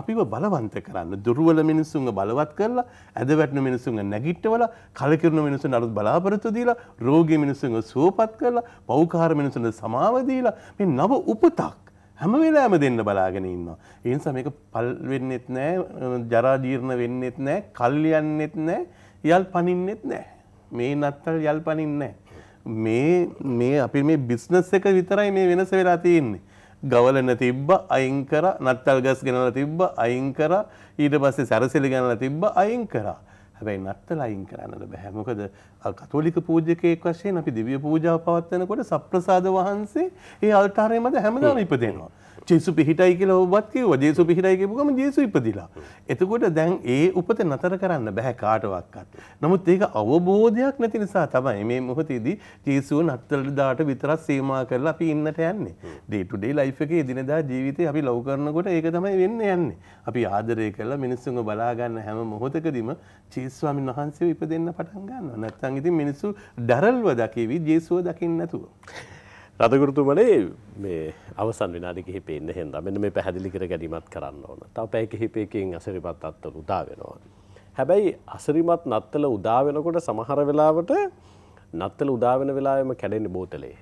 අපිව බලවන්ත කරන්න දුරුවල මිනිසුන්ව බලවත් කරලා ඇද වැටෙන මිනිසුන්ව නැගිටවල කලකිරුණු මිනිසුන් අලුත් බලාපොරොත්තු දීලා රෝගී මිනිසුන්ව සුවපත් කරලා පෞකාර මිනිසුන්ට සමාව දීලා මේ නව උපතක් හැම වෙලාවෙම දෙන්න බලාගෙන ඉන්නවා. ඒ නිසා මේක පල් වෙන්නෙත් නැහැ, ජරා ජීර්ණ වෙන්නෙත් නැහැ, කල් යන්නෙත් නැහැ, යල් පනින්නෙත් නැහැ. මේ නත්තල් යල් පනින්නේ නැහැ. මේ මේ අපි මේ බිස්නස් එක විතරයි මේ වෙනස වෙලා තියෙන්නේ. ගවලන තිබ්බ අයින් කරා නත්තල් ගස් ගෙනලා තිබ්බ අයින් කරා ඊට පස්සේ සැරසිලි ගෙනලා තිබ්බ අයින් කරා හැබැයි නත්තල අයින් කරන්නද බෑ මොකද කතෝලික පූජකයෙක් වශයෙන් අපි දිව්‍ය පූජාව පවත්වනකොට සප්‍රසාද වහන්සේ ඒ අල්ටාරය මත හැමදාම ඉපදෙනවා ජේසු පිහිටයි කියලා ඔබත් කිව්වා. ජේසු පිහිටයි කියපු ගමන් ජේසු ඉපදිලා. එතකොට දැන් ඒ උපත නතර කරන්න බෑ කාටවත්වත්. නමුත් ඒක අවබෝධයක් නැති නිසා තමයි මේ මොහොතේදී ජේසුව නත්තලට දාට විතරක් සීමා කරලා අපි ඉන්නට යන්නේ. day to day life එකේ එදිනෙදා ජීවිතේ අපි ලව් කරනකොට ඒක තමයි වෙන්න යන්නේ. අපි ආදරය කරලා මිනිස්සුන්ව බලා ගන්න හැම මොහොතකදීම ජේසුස් ස්වාමීන් වහන්සේව ඉපදෙන්න පටන් ගන්නවා. නැත්නම් ඉතින් මිනිස්සු දැරල්ව දකිවි ජේසුව දකින්න නැතුව. රදගුරුතුමනේ මේ අවසන් විනාඩි කිහිපෙන්න හින්දා මෙන්න මේ පැහැදිලි කර ගැනීමත් කරන්න ඕන. තව පැය කිහිපයකින් අසිරිමත් අත්තල උදා වෙනවා. හැබැයි අසිරිමත් නත්තල උදා වෙනකොට සමහර වෙලාවට නත්තල උදා වෙන වෙලාවෙම කැඩෙන්නේ බෝතලේ.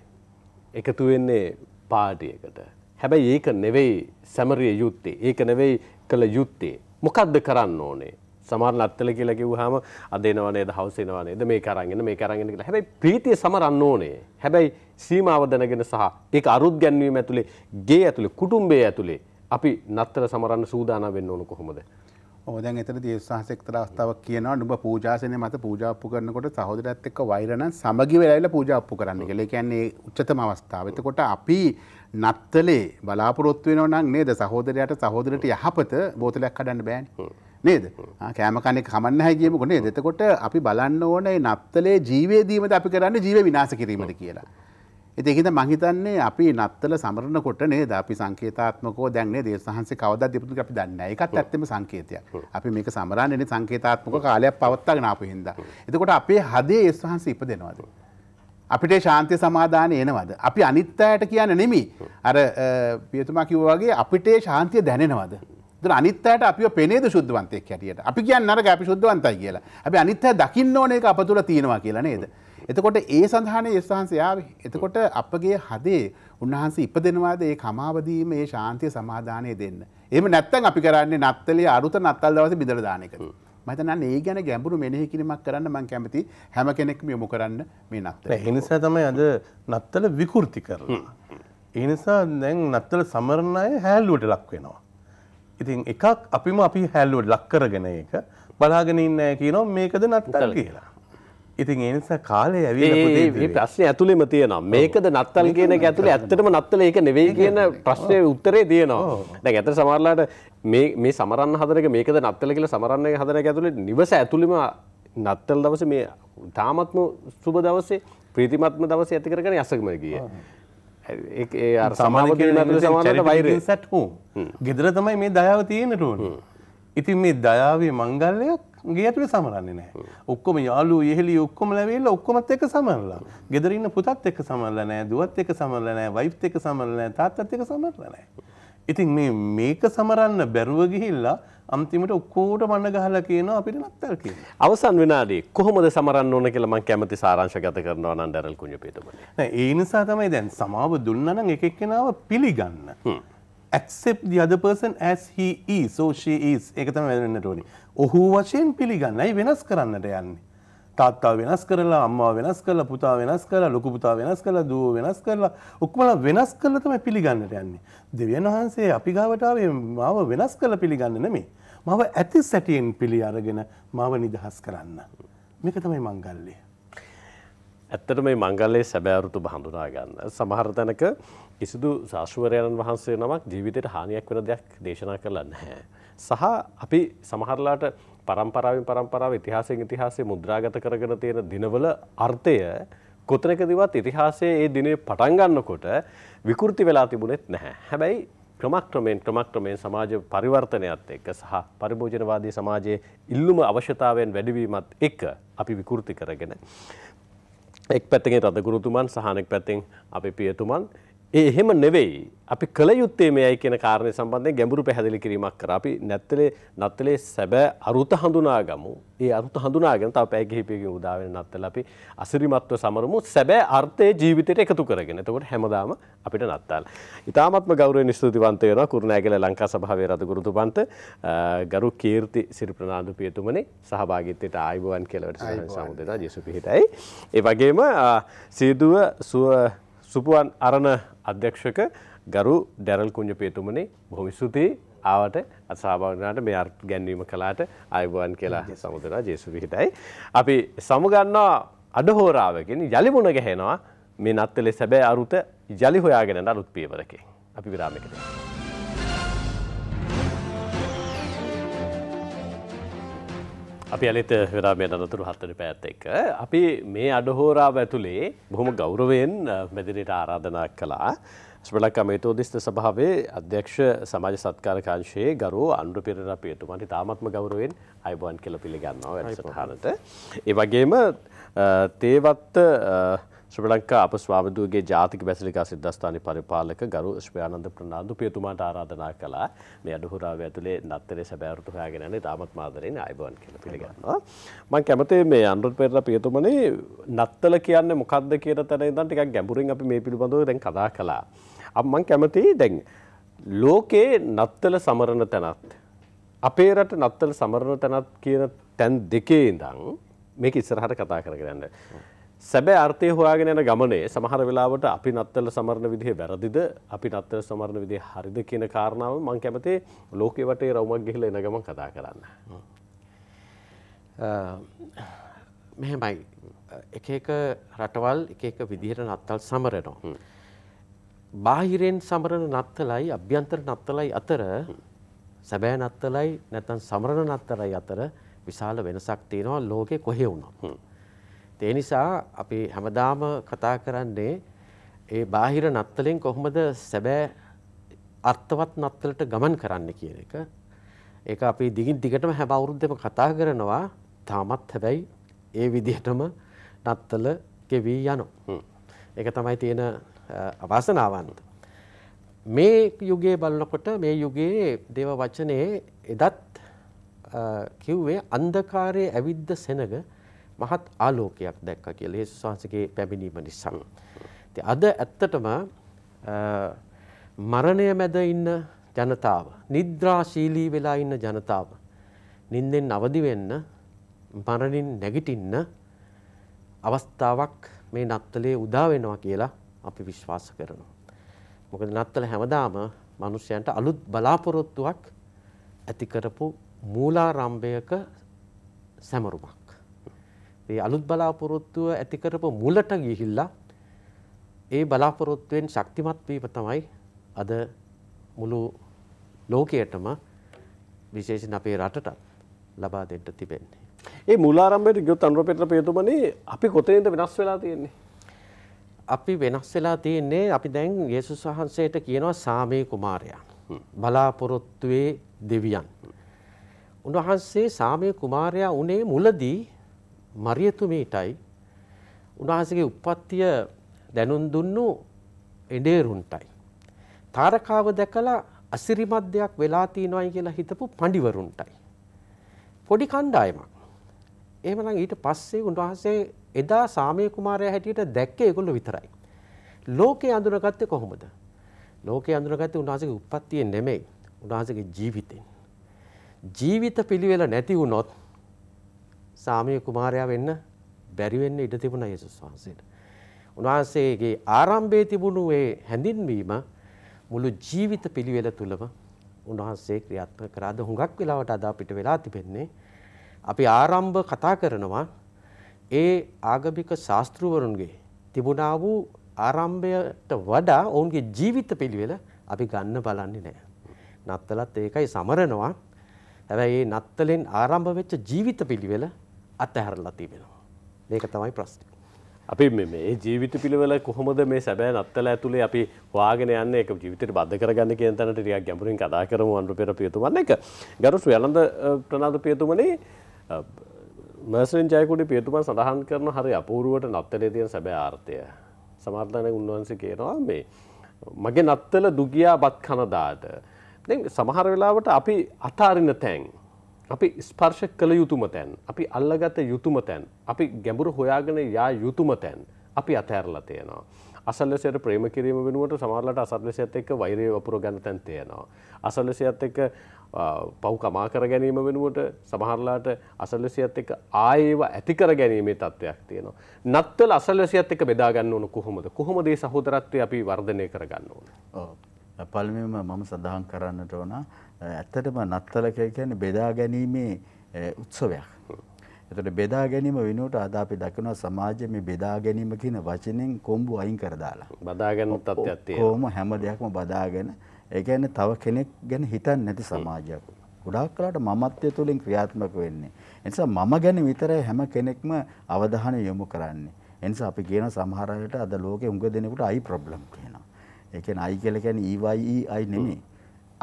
එකතු වෙන්නේ පාටියකට. හැබැයි ඒක නෙවෙයි සැමරිය යුත්තේ. ඒක නෙවෙයි කළ යුත්තේ. මොකද්ද කරන්න ඕනේ? සමහර නත්තල කියලා කිව්වහම අද එනවා නේද හවස එනවා නේද මේක අරන් එන්න මේක අරන් එන්න කියලා. හැබැයි ප්‍රීතිය සමරන්න ඕනේ. හැබැයි සීමාව දැනගෙන සහ ඒක අරුත් ගැන්වීම ඇතුලේ ගේ ඇතුලේ කුටුම්බේ ඇතුලේ අපි නත්තර සමරන්න සූදානම් වෙන්න ඕන කොහොමද? ඔව් දැන් එතනදී උත්සාහස එක්තරා අවස්ථාවක් කියනවා නුඹ පූජාසනය මත පූජාප්පු කරනකොට සහෝදරයත් එක්ක වෛර නම් සමගි වෙලාවිලා පූජාප්පු කරන්න කියලා. ඒ කියන්නේ උච්චතම අවස්ථාව. එතකොට අපි නත්තලේ බලාපොරොත්තු වෙනවා නම් නේද සහෝදරයාට සහෝදරට යහපත බෝතලයක් කඩන්න බෑනේ. නේද කෑම කණෙක් කමන්න හැකියමක නේද එතකොට අපි බලන්න ඕනේ නත්තලේ ජීවේදීමද අපි කරන්න ජීව විනාශ කිරීමද කියලා. එතිහිද මහිතන්නේ අපි නත්තල සමරණ කොටනේ ද අපි සංකේතාත්මකෝ දැන්නේ දේ සහන්සේ කවද දෙපුතු අපි දන්න එකත් ඇත්තම සංකේතය අපි මේක සමරන්නේ සංකේතාත්මක කාලයක් පවත්තා නාපු හින්ද. එතකොට අපේ හදේ ඒස්වහන්ස ඉප දෙනවාද. අපිට ශාන්තය සමාධාන එනවද. අපි අනිත්තයට කියන්න නෙමි අර පියතුමා කිව්වාගේ අපිට ශාන්තිය දැනෙනවද. ද අනිත්තයට අපි පෙනේද ශුද්ධවන්තය කැටියට අපි කියන්න අර අපි ශුද්ධවන්තයි කියලා අපි අනිත්තය දකින්න ඕන එක අප තුළ තියෙනවා කියලා නේද. එතකොට ඒ සඳහන යස්වහන්සයාාවේ. එතකොට අපගේ හදේ උන්වහන්සේ ඉප දෙනවාද ඒ කමාවදීම ඒ ශාන්තිය සමාධානය දෙන්න. එම නැත්තන් අපි කරන්නේ නත්තලේ අරුත නත්තල් දවස බිදරදානයකර. මතන ඒ ගැන ගැඹුරු මෙනෙහි කිරීමක් කරන්න මං කැමති හැම කෙනෙක් යොමු කරන්න මේ නත්තල. එනිසා තමයි අද නත්තල විකෘති කරලා. එනිසා දැන් නත්තල සමරණය හැල්ලුවට ලක් වෙනවා. ඉතින් එකක් අපිම අපි හැල්ලුවට ලක් කරගෙන එක බලාගෙන ඉන්න කියනවා මේකද නත්තල කියලා. ඉතින් ඒනිසා කාලය ඇවිඒ ප්‍රශ්න ඇතුළෙම තියනවා මේකද නත්තල් කියන ඇතුළ ඇත්තටම නත්තල ඒක නෙවෙයි කියන ප්‍රශ්නය උත්තරේ තියනවා දැ ඇත සමරලාට මේ සමරන්න හදරක මේකද නත්තල කියල සමරන්නය හදර ඇතුළ නිවස ඇතුළිම නත්තල් දවස මේ තාමත්ම සුබ දවසේ ප්‍රීතිමත්ම දවස ඇති කරන යසකම ගිය ඒ සමාන සැට් හෝ ගෙදර තමයි මේ දයාව තියෙනටුවන් ඉතින් මේ දයාවේ මංගල්ලයක් ගේ ඇතුළේ සමරන්නේ නැහැ. ඔක්කොම යාළුවෝ යෙහෙළි ඔක්කොම ලැබෙලා ඔක්කොමත් එක්ක සමරලා. ගෙදර ඉන්න පුතත් එක්ක සමරලා නැහැ, දුවත් එක්ක සමරලා නැහැ, වයිෆ්ත් එක්ක සමරලා නැහැ, තාත්තත් එක්ක සමරලා නැහැ. ඉතින් මේ මේක සමරන්න බැරුව ගිහිල්ලා අන්තිමට ඔක්කෝට මන්න ගහලා කියනවා අපිට නත්තල් කියලා. අවසන් විනාඩියේ කොහොමද සමරන්න ඕන කියලා මම කැමති සාරාංශගත කරනවා නම් ඩැරල් කුඤ්ඤපේතුමනි. නෑ ඒ නිසා තමයි දැන් සමාව දුන්නා නම් එක එක්කෙනාව පිළිගන්න. accept the other person as he is or she is. ඒක තමයි වෙන්නට ඕනේ. ඔහු වශයෙන් පිළිගන්නයි වෙනස් කරන්නට යන්නේ. තාත්තා වෙනස් කරලා අම්මා වෙනස් කරලා පුතා වෙනස් කරලා ලොකු පුතා වෙනස් කරලා දුව වෙනස් කරලා ඔක්කොම වෙනස් කරලා තමයි පිළිගන්නට යන්නේ. දෙවියන් වහන්සේ අපි ගාවට ආවේ මාව වෙනස් කරලා පිළිගන්න නෙමෙයි. මාව ඇති සැටියෙන් පිළි අරගෙන මාව නිදහස් කරන්න. මේක තමයි මංගල්‍යය. ඇත්තට මේ මංගල්ලේ සැබෑරුතු බහඳුනා ගන්න. සමහර තැනක කිසිදු ශාස්ත්‍රවරයන් වහන්සේ නමක් ජීවිතයට හානියක් වෙන දෙයක් දේශනා කරලා නැහැ. සහ අපි සමහරලාට පරම්පරාවෙන් පරම්පරාව ඉතිහාසයෙන් ඉතිහාසේ මුද්‍රාගත කරගෙන තියෙන දිනවල අර්ථය කොතනකදවත් ඉතිහාසයේ ඒ දිනේ පටන් ගන්නකොට විකෘති වෙලා තිබුණෙත් නැහැ. හැබැයි ක්‍රමක්‍රමයෙන් ක්‍රමක්‍රමයෙන් සමාජ පරිවර්තනයත් එක්ක සහ පරිභෝජනවාදී සමාජයේ ඉල්ලුම අවශ්‍යතාවයෙන් වැඩිවීමත් එක්ක අපි විකෘති කරගෙන එක් පැත්තකින් රදගුරුතුමන් සහනෙක් පැත්තෙන් අපි පියතුමන් ඒ එහෙම නෙවෙයි අපි කළ යුත්තේ මේයි කියන කාරණය සම්බන්ධයෙන් ගැඹුරු පැහැදිලි කිරීමක් කර අපි නැත්තලේ නත්තලේ සැබෑ අරුත හඳුනා ගමු ඒ අරුත හඳුනාගෙන තව පැය කිහිපයකින් උදා වෙන නත්තල අපි අසිරිමත්ව සමරමු සැබෑ අර්ථය ජීවිතයට එකතු කරගෙන එතකොට හැමදාම අපිට නත්තල් ඉතාමත්ම ගෞරවයෙන් ස්තුතිවන්ත වෙනවා කුරුණෑගල ලංකා සභාවේ රදගුරුතුමන්ට ගරු කීර්ති සිරි ප්‍රනාන්දු පියතුමනි සහභාගීත්වයට ආයිබවන් කියලා වැඩසටහන සමුදෙලා ජේසු පිහිටයි ඒ වගේම සීදුව සුව සුපුුවන් අරණ අධ්‍යක්ෂක ගරු ඩැරල් කුංජ පේතුමනේ බොහොම ස්තුතියි ආවට අසාභාවනාට මේ අර්ථ ගැන්වීම කලාට අයබුවන් කියලා සමුදනා ජේසු පිහිටයි. අපි සමගන්නා අඩහෝරාවගෙන යළිමුණ ගැහෙනවා මේ නත්තලේ සැබෑ අරුත ජලි හොයාගෙනට අලුත් පියවරකේ. අපි විරාමිකට. අපි අනිත වෙලා මේ අනතුරු හත්තර පැත් එක්ක අපි මේ අඩහෝරාව ඇතුළේ බොහොම ගෞරවයෙන් මැදිරිට ආරාධනා කළා ස්පලක් අමේතෝදිස්ත සභාවේ අධ්‍යක්ෂ සමාජ සත්කාරකාංශයේ ගරු අන්ඩු පිරර පේතුමට තාමත්ම ගෞරුවෙන් අයිබෝන් කෙල පිළිගන්නවා වැඩසටහනට ඒ වගේම තේවත්ත ශ්‍රී ලංකා අප ස්වාමදුවගේ ජාතික බැසිලිකා සිද්ධස්ථානයේ පරිපාලක ගරු ශ්‍රේයානන්ද ප්‍රනාන්දු පියතුමාට ආරාධනා කළා මේ අඩහුරාව ඇතුලේ නත්තරේ සැබෑවට හොයාගෙන යන්නේ තාමත් මාදරෙන් ආයිබෝන් කියලා පිළිගන්නවා මම කැමතියි මේ අනුරත් පෙරේරා පියතුමනේ නත්තල කියන්නේ මොකක්ද කියන තැන ඉඳන් ටිකක් ගැඹුරින් අපි මේ පිළිබඳව දැන් කතා කළා අම් මම කැමතියි දැන් ලෝකේ නත්තල සමරන තැනත් අපේ රට නත්තල සමරන තැනත් කියන තැන් දෙකේ ඉඳන් මේක ඉස්සරහට කතා කරගෙන යන්න සැබෑ අර්ථය හොයාගෙන යන ගමනේ සමහර වෙලාවට අපි නත්තල සමරන විදිහේ වැරදිද අපි නත්තල සමරන විදිහේ හරිද කියන කාරණාව මම කැමති ලෝකේ වටේ රවුමක් ගිහිලා එන ගමන් කතා කරන්න. මෙහෙමයි එක එක රටවල් එක එක විදිහට නත්තල් සමරනවා. බාහිරෙන් සමරන නත්තලයි අභ්‍යන්තර නත්තලයි අතර සැබෑ නත්තලයි නැත්නම් සමරන නත්තලයි අතර විශාල වෙනසක් තියෙනවා ලෝකේ කොහේ වුණත්. ඒ නිසා අපි හැමදාම කතා කරන්නේ ඒ බාහිර නත්තලෙන් කොහොමද සැබෑ අර්ථවත් නත්තලට ගමන් කරන්න කියන එක. ඒක අපි දිගින් දිගටම හැම අවුරුද්දෙම කතා කරනවා. තාමත් හැබැයි ඒ විදිහටම නත්තල ගෙවි යනවා. ඒක තමයි තියෙන අවසනාවන්ත. මේ යුගයේ බලනකොට මේ යුගයේ දේව වචනේ එදත් කිව්වේ අන්ධකාරයේ ඇවිද්ද සෙනඟ මහත් ආලෝකයක් දැක්කා කියලා යේසුස් වහන්සේගේ පැමිණීම නිසා. ඉතින් අද ඇත්තටම මරණය මැද ඉන්න ජනතාව, නිද්‍රාශීලී වෙලා ඉන්න ජනතාව, නිින්දෙන් අවදි වෙන්න, මරණින් නැගිටින්න අවස්ථාවක් මේ නත්තලේ උදා වෙනවා කියලා අපි විශ්වාස කරනවා. මොකද නත්තල හැමදාම මිනිස්යන්ට අලුත් බලාපොරොත්තුවක් ඇති කරපු මූලාරම්භයක සැමරුමක්. ඒ අලුත් බලාපොරොත්තුව ඇති කරපු මුලට ගිහිල්ලා ඒ බලාපොරොත්තුවෙන් ශක්තිමත් වීම තමයි අද මුළු ලෝකයටම විශේෂයෙන් අපේ රටට ලබා දෙන්න තිබෙන්නේ. ඒ මුලාරම්භයට ගියොත් අනුරපේත්‍ර පේතුමනේ අපි කොතනින්ද වෙනස් වෙලා තියෙන්නේ? අපි වෙනස් වෙලා තියෙන්නේ අපි දැන් යේසුස් වහන්සේට කියනවා සාමේ කුමාරයා. බලාපොරොත්තුවේ දෙවියන්. උන්වහන්සේ සාමය කුමාරයා උනේ මුලදී මරියතුමීටයි උන්වහන්සේගේ උප්පත්තිය දැනුම් දුන්නු එඩේරුන්ටයි. තාරකාව දැකලා අසිරිමත් දෙයක් වෙලා තියෙනවායි කියලා හිතපු පඬිවරුන්ටයි. පොඩි කණ්ඩායමක්. එහෙමනම් ඊට පස්සේ උන්වහන්සේ එදා සාමයේ කුමාරයා හැටියට දැක්කේ ඒගොල්ලෝ විතරයි. ලෝකේ අඳුනගත්තේ කොහොමද? ලෝකේ අඳුනගත්තේ උන්වහන්සේගේ උප්පත්තියෙන් නෙමෙයි. උන්වහන්සේගේ ජීවිතෙන්. ජීවිත පිළිවෙල නැති වුණොත් සාමය කුමාරයා වෙන්න බැරි වෙන්න ඉඩ තිබුණා යේසුස් වහන්සේට. උන්වහන්සේගේ ආරම්භයේ තිබුණු ඒ හැඳින්වීම මුළු ජීවිත පිළිවෙල තුලම උන්වහන්සේ ක්‍රියාත්මක කරාද හුඟක් වෙලාවට අද අපිට වෙලා තිබෙන්නේ අපි ආරම්භ කතා කරනවා ඒ ආගමික ශාස්ත්‍රවරුන්ගේ තිබුණා වූ ආරම්භයට වඩා ඔවුන්ගේ ජීවිත පිළිවෙල අපි ගන්න බලන්නේ නැහැ. නත්තලත් ඒකයි සමරනවා. හැබැයි මේ නත්තලෙන් ආරම්භ වෙච්ච ජීවිත පිළිවෙල අතහැරලා තිබෙනවා. මේක තමයි ප්‍රශ්නේ. අපි මේ ජීවිත පිළිවෙල කොහොමද මේ සැබෑ නත්තල ඇතුලේ අපි හොයාගෙන යන්නේ ඒක ජීවිතේට බද්ධ කරගන්න කියන තැනට ටිකක් ගැඹුරින් කතා කරමු අනුරපේර පියතුමන් එක. ගරුසු යලන්ද ප්‍රනාද පියතුමනි මර්සලින් ජයකුඩි පියතුමන් සඳහන් කරන හරි අපූර්වට නත්තලේ තියෙන සැබෑ ආර්ථය. සමර්ථනයෙන් උන්වහන්සේ කියනවා මේ මගේ නත්තල දුගියා බත් කනදාට. දැන් සමහර වෙලාවට අපි අතාරින තැන් අපි ස්පර්ශ කළ යුතුම තැන් අපි අල්ලගත යුතුම තැන් අපි ගැඹුරු හොයාගෙන යා යුතුම තැන් අපි අතෑරලා තියෙනවා. අසල්ලසයට ප්‍රේම කිරීම වෙනුවට සමහරලට අසල්ලසයත් එක්ක වෛරය වපුර ගන්න තැන් තියෙනවා. අසල්ලසයත් එක්ක පව් කමා කර ගැනීම වෙනුවට සමහරලාට අසල්ලසියත් එක්ක ආයෙව ඇති කර ගැනීමේ තත්ත්වයක් තියෙනවා. නත්තල අසල්ලසියත් එක්ක බෙදා ගන්න ඕන කොහොමද? කොහොමද මේ සහෝදරත්වය අපි වර්ධනය කර ගන්න ඕන? ඔව්. පළමුවෙන්ම මම සඳහන් කරන්නට ඕනා ඇත්තටම නත්තල කියන්නේ බෙදා ගැනීමේ උත්සවයක්. එතකොට බෙදා ගැනීම වෙනුවට අද අපි දකිනවා සමාජයේ මේ බෙදා ගැනීම කියන වචනෙන් කොම්බු අයින් කර දාලා. බදා ගන්න තත්ත්වයක් තියෙනවා. කොහොම හැම දෙයක්ම බදාගෙන ඒ කියන්නේ තව කෙනෙක් ගැන හිතන්නේ නැති සමාජයක්. ගොඩාක් කලට මමත්වය තුලින් ක්‍රියාත්මක වෙන්නේ. ඒ නිසා මම ගැන විතරයි හැම කෙනෙක්ම අවධානය යොමු කරන්නේ. ඒ නිසා අපි කියන සමහර අයට අද ලෝකේ උඟ දෙනෙකුට අයි ප්‍රොබ්ලම් කියනවා. ඒ කියන්නේ අයි කියලා කියන්නේ EYE අයි e නෙමෙයි.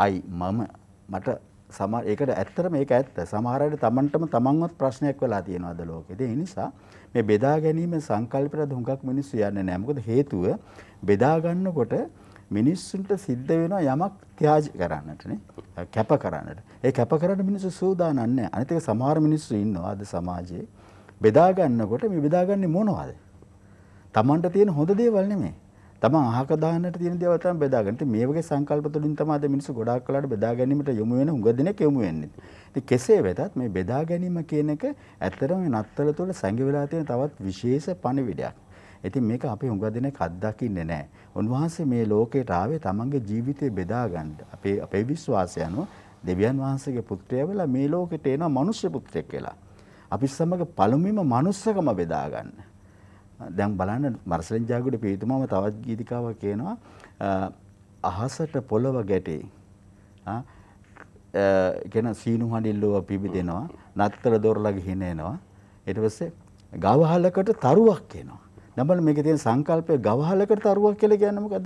අයි මම මට සමා ඒකට ඇත්තට මේක ඇත්ත. සමහර අය තමන්ටම තමන්වත් ප්‍රශ්නයක් වෙලා තියෙනවාද ලෝකෙද? ඒ නිසා මේ බෙදා ගැනීම සංකල්පයට හුඟක් මිනිස්සු යන්නේ නැහැ. මොකද හේතුව බෙදා ගන්නකොට මිනිස්සුන්ට සිද්ධ වෙනවා යමක් ත්‍යාජ කරන්නට නේ. කැප කරන්නට. ඒ කැප කරන්න මිනිස්සු සූදානම් නැහැ. අනිත් එක සමහර මිනිස්සු ඉන්නවා අද සමාජයේ බෙදා ගන්නකොට මේ බෙදාගන්නේ මොනවද? තමන්ට තියෙන හොඳ දේවල් නෙමෙයි. තමන් අහක දාන්නට තියෙන දේවල් තමයි බෙදාගන්න. ඉතින් මේ වගේ සංකල්ප තුලින් තමයි අද මිනිස්සු ගොඩාක් වෙලාට බෙදා ගැනීමට යොමු වෙන උඟ දිනක යොමු වෙන්නේ. ඉතින් කෙසේ වෙතත් මේ බෙදා ගැනීම කියන එක ඇත්තටම මේ නත්තල තුළ සංගිවිලා තියෙන තවත් විශේෂ පණිවිඩයක්. ඉතින් මේක අපි හුඟ දෙනෙක් අත්දකින්නේ නැහැ. උන්වහන්සේ මේ ලෝකයට ආවේ තමන්ගේ ජීවිතය බෙදා ගන්න. අපේ අපේ විශ්වාසය අනුව දෙවියන් වහන්සේගේ පුත්‍රයා වෙලා මේ ලෝකෙට එන මනුෂ්‍ය පුත්‍රයෙක් කියලා. අපි සමග පළමුවෙන්ම මනුස්සකම බෙදා ගන්න. දැන් බලන්න මර්සලෙන් ජාගුඩ පීතුමාම තවත් ගීතිකාවක් කියනවා අහසට පොළව ගැටේ කියන සීනු හඬිල්ලුව පිබිදෙනවා නත්තර දොරලා ගිහින එනවා ඊට පස්සේ ගවහලකට තරුවක් කියනවා නබල මේකේ තියෙන සංකල්පය ගවහලකට තරුවක් කියලා කියන්නේ මොකද්ද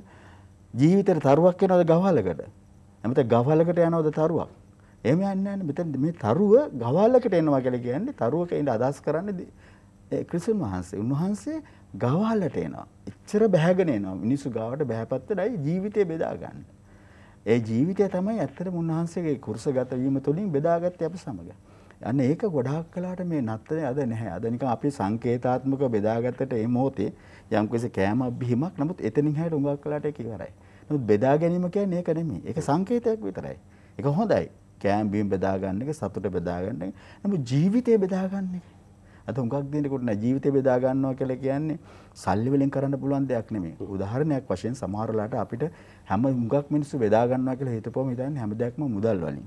ජීවිතේට තරුවක් කියනවද ගවහලකට එමෙත ගවහලකට යනවද තරුවක් එහෙම යන්නේ නැහැ මෙතන මේ තරුව ගවහලකට එනවා කියලා කියන්නේ තරුවක ඉඳ අදහස් කරන්නේ ක්‍රිස්තුන් වහන්සේ උන්වහන්සේ ගවහල්ලට එනවා. එච්චර බැහැගෙන එනවා. මිනිස්සු ගාවට බැහැපත්තටයි ජීවිතේ බෙදා ගන්න. ඒ ජීවිතය තමයි ඇත්තටම උන්වහන්සේගේ කුරුසගත වීම තුළින් බෙදාගත්තේ අපි සමග. අන්න ඒක ගොඩාක් කලාට මේ නත්තනේ අද නැහැ. අද නිකන් අපි සංකේතාත්මක බෙදාගත්තට ඒ මොහොතේ යම්කිසි කෑම අභිහිමක්. නමුත් එතනින් හැට උඟක් කලාට ඒක ඉවරයි. නමුත් බෙදා ගැනීම කියන්නේ ඒක නෙමෙයි. ඒක සංකේතයක් විතරයි. ඒක හොඳයි. කෑම බීම බෙදා ගන්න එක, සතුට බෙදා ගන්න එක. නමුත් ජීවිතේ බෙදා ගන්න එක අත හුඟක් දෙනකොට නෑ ජීවිතේ බෙදා ගන්නවා කියලා කියන්නේ සල්ලි වලින් කරන්න පුළුවන් දෙයක් නෙමෙයි. උදාහරණයක් වශයෙන් සමහරලාට අපිට හැම හුඟක් මිනිස්සු බෙදා ගන්නවා කියලා හිතපුවම හිතන්නේ හැම දෙයක්ම මුදල් වලින්.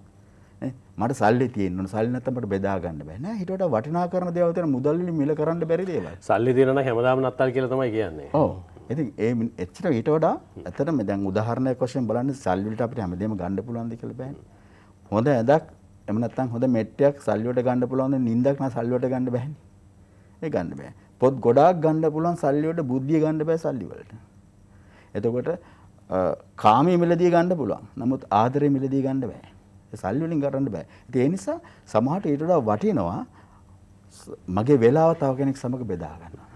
මට සල්ලි තියෙන්න ඕන. සල්ලි නැත්නම් මට බෙදා ගන්න බෑ. නෑ හිත වඩා වටිනා කරන දේවල් තියෙන මුදල් වලින් මිල කරන්න බැරි දේවල්. සල්ලි තියෙන නම් හැමදාම නත්තල් කියලා තමයි කියන්නේ. ඔව්. ඉතින් ඒ එච්චර ඊට වඩා ඇත්තටම දැන් උදාහරණයක් වශයෙන් බලන්න සල්ලි වලට අපිට හැමදේම ගන්න පුළුවන් ද කියලා බෑනේ. හොඳ ඇඳක් එම නැත්තම් හොඳ මෙට්ටයක් සල්ලි වලට ගන්න පුළුවන් ද නින්දක් නා සල්ලි වලට ගන්න බෑනේ. ඒ ගන්න බෑ. පොත් ගොඩාක් ගන්න පුළුවන් සල්ලි වලට බුද්ධිය ගන්න බෑ සල්ලි වලට. එතකොට කාමයේ මිලදී ගන්න පුළුවන්. නමුත් ආදරේ මිලදී ගන්න බෑ. ඒ සල්ලි වලින් කරන්න බෑ. ඒ නිසා සමහරට ඊට වඩා වටිනවා මගේ වේලාව තව කෙනෙක් සමග බෙදා ගන්නවා.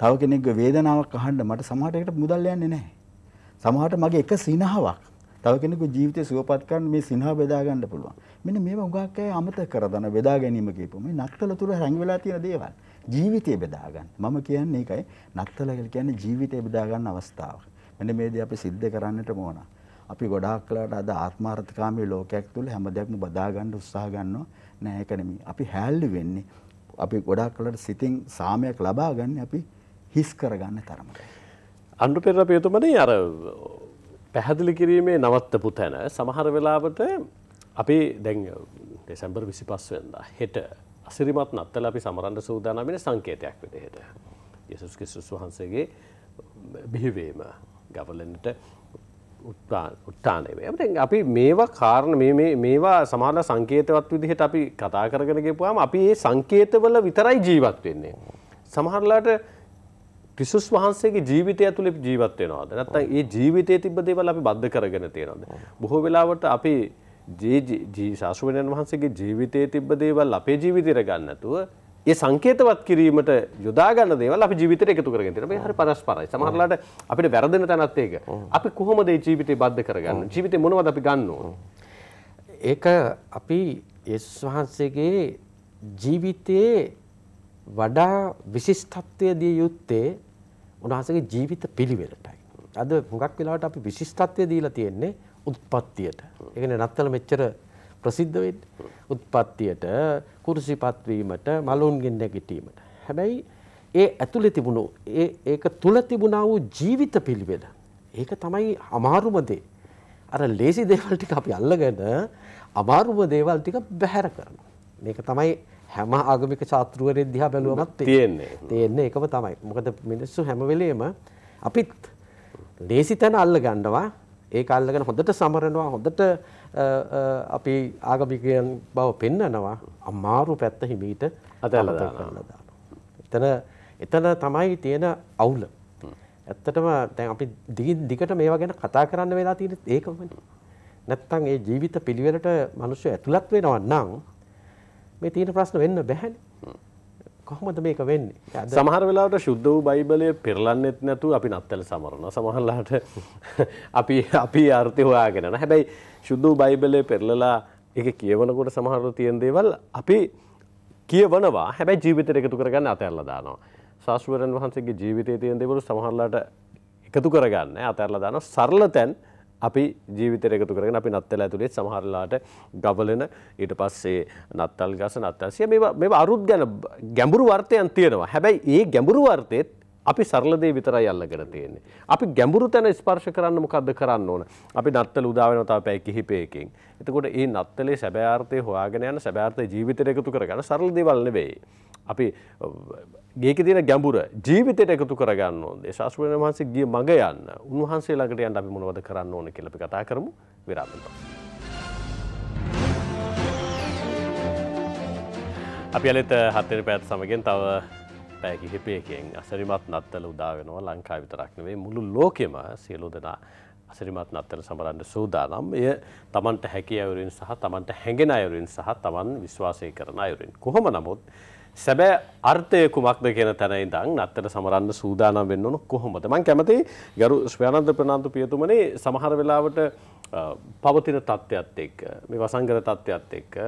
තව කෙනෙක්ගේ වේදනාවක් අහන්න මට සමහරට ඒකට මුදල් යන්නේ නැහැ. සමහරට මගේ එක සිනහාවක් තව කෙනෙකුගේ ජීවිතය සුවපත් කරන්න මේ සිනහ බෙදා ගන්න පුළුවන්. මෙන්න මේවා හුඟක් අය අමතක කරදන බෙදා ගැනීම කියපු මේ නත්තල තුර රැඟ වෙලා තියෙන දේවල්. ජීවිතය බෙදා ගන්න. මම කියන්නේ ඒකයි. නත්තල කියන්නේ ජීවිතය බෙදා ගන්න අවස්ථාවක්. මෙන්න මේ දේ අපි සිද්ධ කරන්නට ඕන. අපි ගොඩාක් කලකට අද ආත්මාර්ථකාමී ලෝකයක් තුල හැම දෙයක්ම බදා ගන්න උත්සාහ ගන්නවා. නෑ ඒක නෙමෙයි. අපි හැල්ලු වෙන්නේ. අපි ගොඩාක් කලකට සිතින් සාමයක් ලබා ගන්න අපි හිස් කරගන්න තරමට. අනුපෙර පේතුමනේ අර පැහැදිලි කිරීමේ නවත්තපු තැන සමහර වෙලාවට අපි දැන් දෙසැම්බර් විසි පස්වෙන්ද හෙට අසිරිමත් නත්තල අපි සමරන්ඩ සූදානමෙන සංකේතයක් විදිහට. යසුස් කිස්ුස් වහන්සේගේ බිහිවීම ගවලනට උත්තානවේ ඇ අපි මේවා කාරණ මේවා සමාල සංකේතවත් විදිහට අපි කතා කරගෙන ගෙපුවාම අපි ඒ සංකේතවල විතරයි ජීවත් වෙන්නේ. සමහරලාට ක්‍රිස්තුස් වහන්සේගේ ජීවිතය ඇතුළේ ජීවත් වෙනවද? නැත්නම් ඒ ජීවිතයේ තිබ්බ දේවල් අපි බද්ධ කරගෙන තියනවද? බොහෝ වෙලාවට අපි ජී ශාස්ත්‍රඥයන් වහන්සේගේ ජීවිතයේ තිබ්බ දේවල් අපේ ජීවිතයට ගන්න නැතුව ඒ සංකේතවත් කිරීමට යොදා ගන්න දේවල් අපි ජීවිතයට එකතු කරගෙන තියෙනවා. මේ හරි පරස්පරයි. සමහරලාට අපිට වැරදෙන තැනත් ඒක. අපි කොහොමද මේ ජීවිතේ බද්ධ කරගන්නේ? ජීවිතේ මොනවද අපි ගන්න ඕන? ඒක අපි යේසුස් වහන්සේගේ ජීවිතයේ වඩා විශිෂ්ටත්වය දිය යුත්තේ උන්වහන්සේගේ ජීවිත පිළිවෙලටයි. අද හුඟක් වෙලාවට අපි විශිෂ්ටත්වය දීලා තියෙන්නේ උත්පත්තියට. ඒ කියන්නේ නත්තල මෙච්චර ප්‍රසිද්ධ වෙන්නේ උත්පත්තියට, කුරුසිපත් වීමට, මලුන්ගෙන් නැගිටීමට. හැබැයි ඒ ඇතුලේ තිබුණු ඒ ඒක තුල තිබුණා වූ ජීවිත පිළිවෙල. ඒක තමයි අමාරුම දේ. අර ලේසි දේවල් ටික අපි අල්ලගෙන අමාරුම දේවල් ටික බැහැර කරනවා. මේක තමයි හැම ආගමික ශාස්ත්‍රවරයෙක් දිහා බැලුවමත් තියෙන්නේ. තියෙන්නේ ඒකම තමයි. මොකද මිනිස්සු හැම වෙලෙම අපිත් ලේසි තැන අල්ල ගන්නවා. ඒක අල්ලගෙන හොඳට සමරනවා. හොඳට අපි ආගමිකයන් බව පෙන්නනවා. අමාරු පැත්ත හිමීට අතහැරලා දානවා. එතන එතන තමයි තියෙන අවුල. ඇත්තටම දැන් අපි දිගින් දිගට මේවා ගැන කතා කරන්න වෙලා තියෙන්නේ ඒකමනේ. නැත්තම් ඒ ජීවිත පිළිවෙලට මිනිස්සු ඇතුළත් වෙනවා නම් මේ තියෙන ප්‍රශ්න වෙන්න බැහැනේ. කොහොමද මේක වෙන්නේ? සමහර වෙලාවට සුද්ධ වූ බයිබලය පෙරලන්නෙත් නැතුව අපි නත්තල සමරනවා. සමහරලාට අපි අපි අර්ථය හොයාගෙන යනවා. හැබැයි සුද්ධ වූ බයිබලය පෙරලලා ඒක කියවනකොට සමහරව තියෙන දේවල් අපි කියවනවා. හැබැයි ජීවිතේට එකතු කරගන්න අතහැරලා දානවා. ශාස්ත්‍රවරයන් වහන්සේගේ ජීවිතයේ තියෙන දේවල් සමහරලාට එකතු කරගන්න අතහැරලා දානවා. සරල තැන් අපි ජීවිතර එකතු කරගෙන අපි නත්තල ඇතුළේ සමහරලාට ගබලන ඊට පස්සේ නත්තල් ගස නත්තල්සිය මේ අරුත් ගැන ගැඹුරු වර්තයන් තියෙනවා හැබැයි ඒ ගැඹුරු වර්තයත් අපි සරලදේ විතරයි අල්ලගෙන තියෙන්නේ. අපි ගැඹුරු තැන ස්පර්ශ කරන්න මොකක්ද කරන්න ඕන. අපි නත්තල උදා වෙනවා තව පැය කිහිපයකින්. එතකොට මේ නත්තලේ සැබෑ අර්ථය හොයාගෙන යන සැබෑ අර්ථය ජීවිතේට එකතු කරගන්න සරල දේවල් නෙවෙයි. අපි ගේක තියෙන ගැඹුර ජීවිතයට එකතු කරගන්න ඕනේ. ශාස්ත්‍රඥ වහන්සේ ගිය මඟ යන්න. උන්වහන්සේ ළඟට යන්න අපි මොනවද කරන්න ඕනේ කියලා අපි කතා කරමු විරාමයට. අපි අලෙත් හතර පැත් සමගෙන් තව පැය කිහිපයකින් අසරිමත් නත්තල උදා වෙනවා ලංකාව විතරක් නෙවෙයි මුළු ලෝකෙම සියලු දෙනා අසරිමත් නත්තල සමරන්න සූදානම්. එය Tamanට හැකිය අයුරින් සහ Tamanට හැඟෙන අයුරින් සහ Taman විශ්වාසය කරන අයුරින්. කොහොම නමුත් සැබෑ අර්ථය කුමක්ද කියන තැන ඉඳන් අත්තට සමරන්න සූදානම් වෙන්න ඕන කොහොමද මම කැමති ගරු ස්වයනන්ද ප්‍රනාන්දු පියතුමනේ සමහර වෙලාවට පවතින තත්ත්වයත් එක්ක මේ වසංගත තත්ත්වයත් එක්ක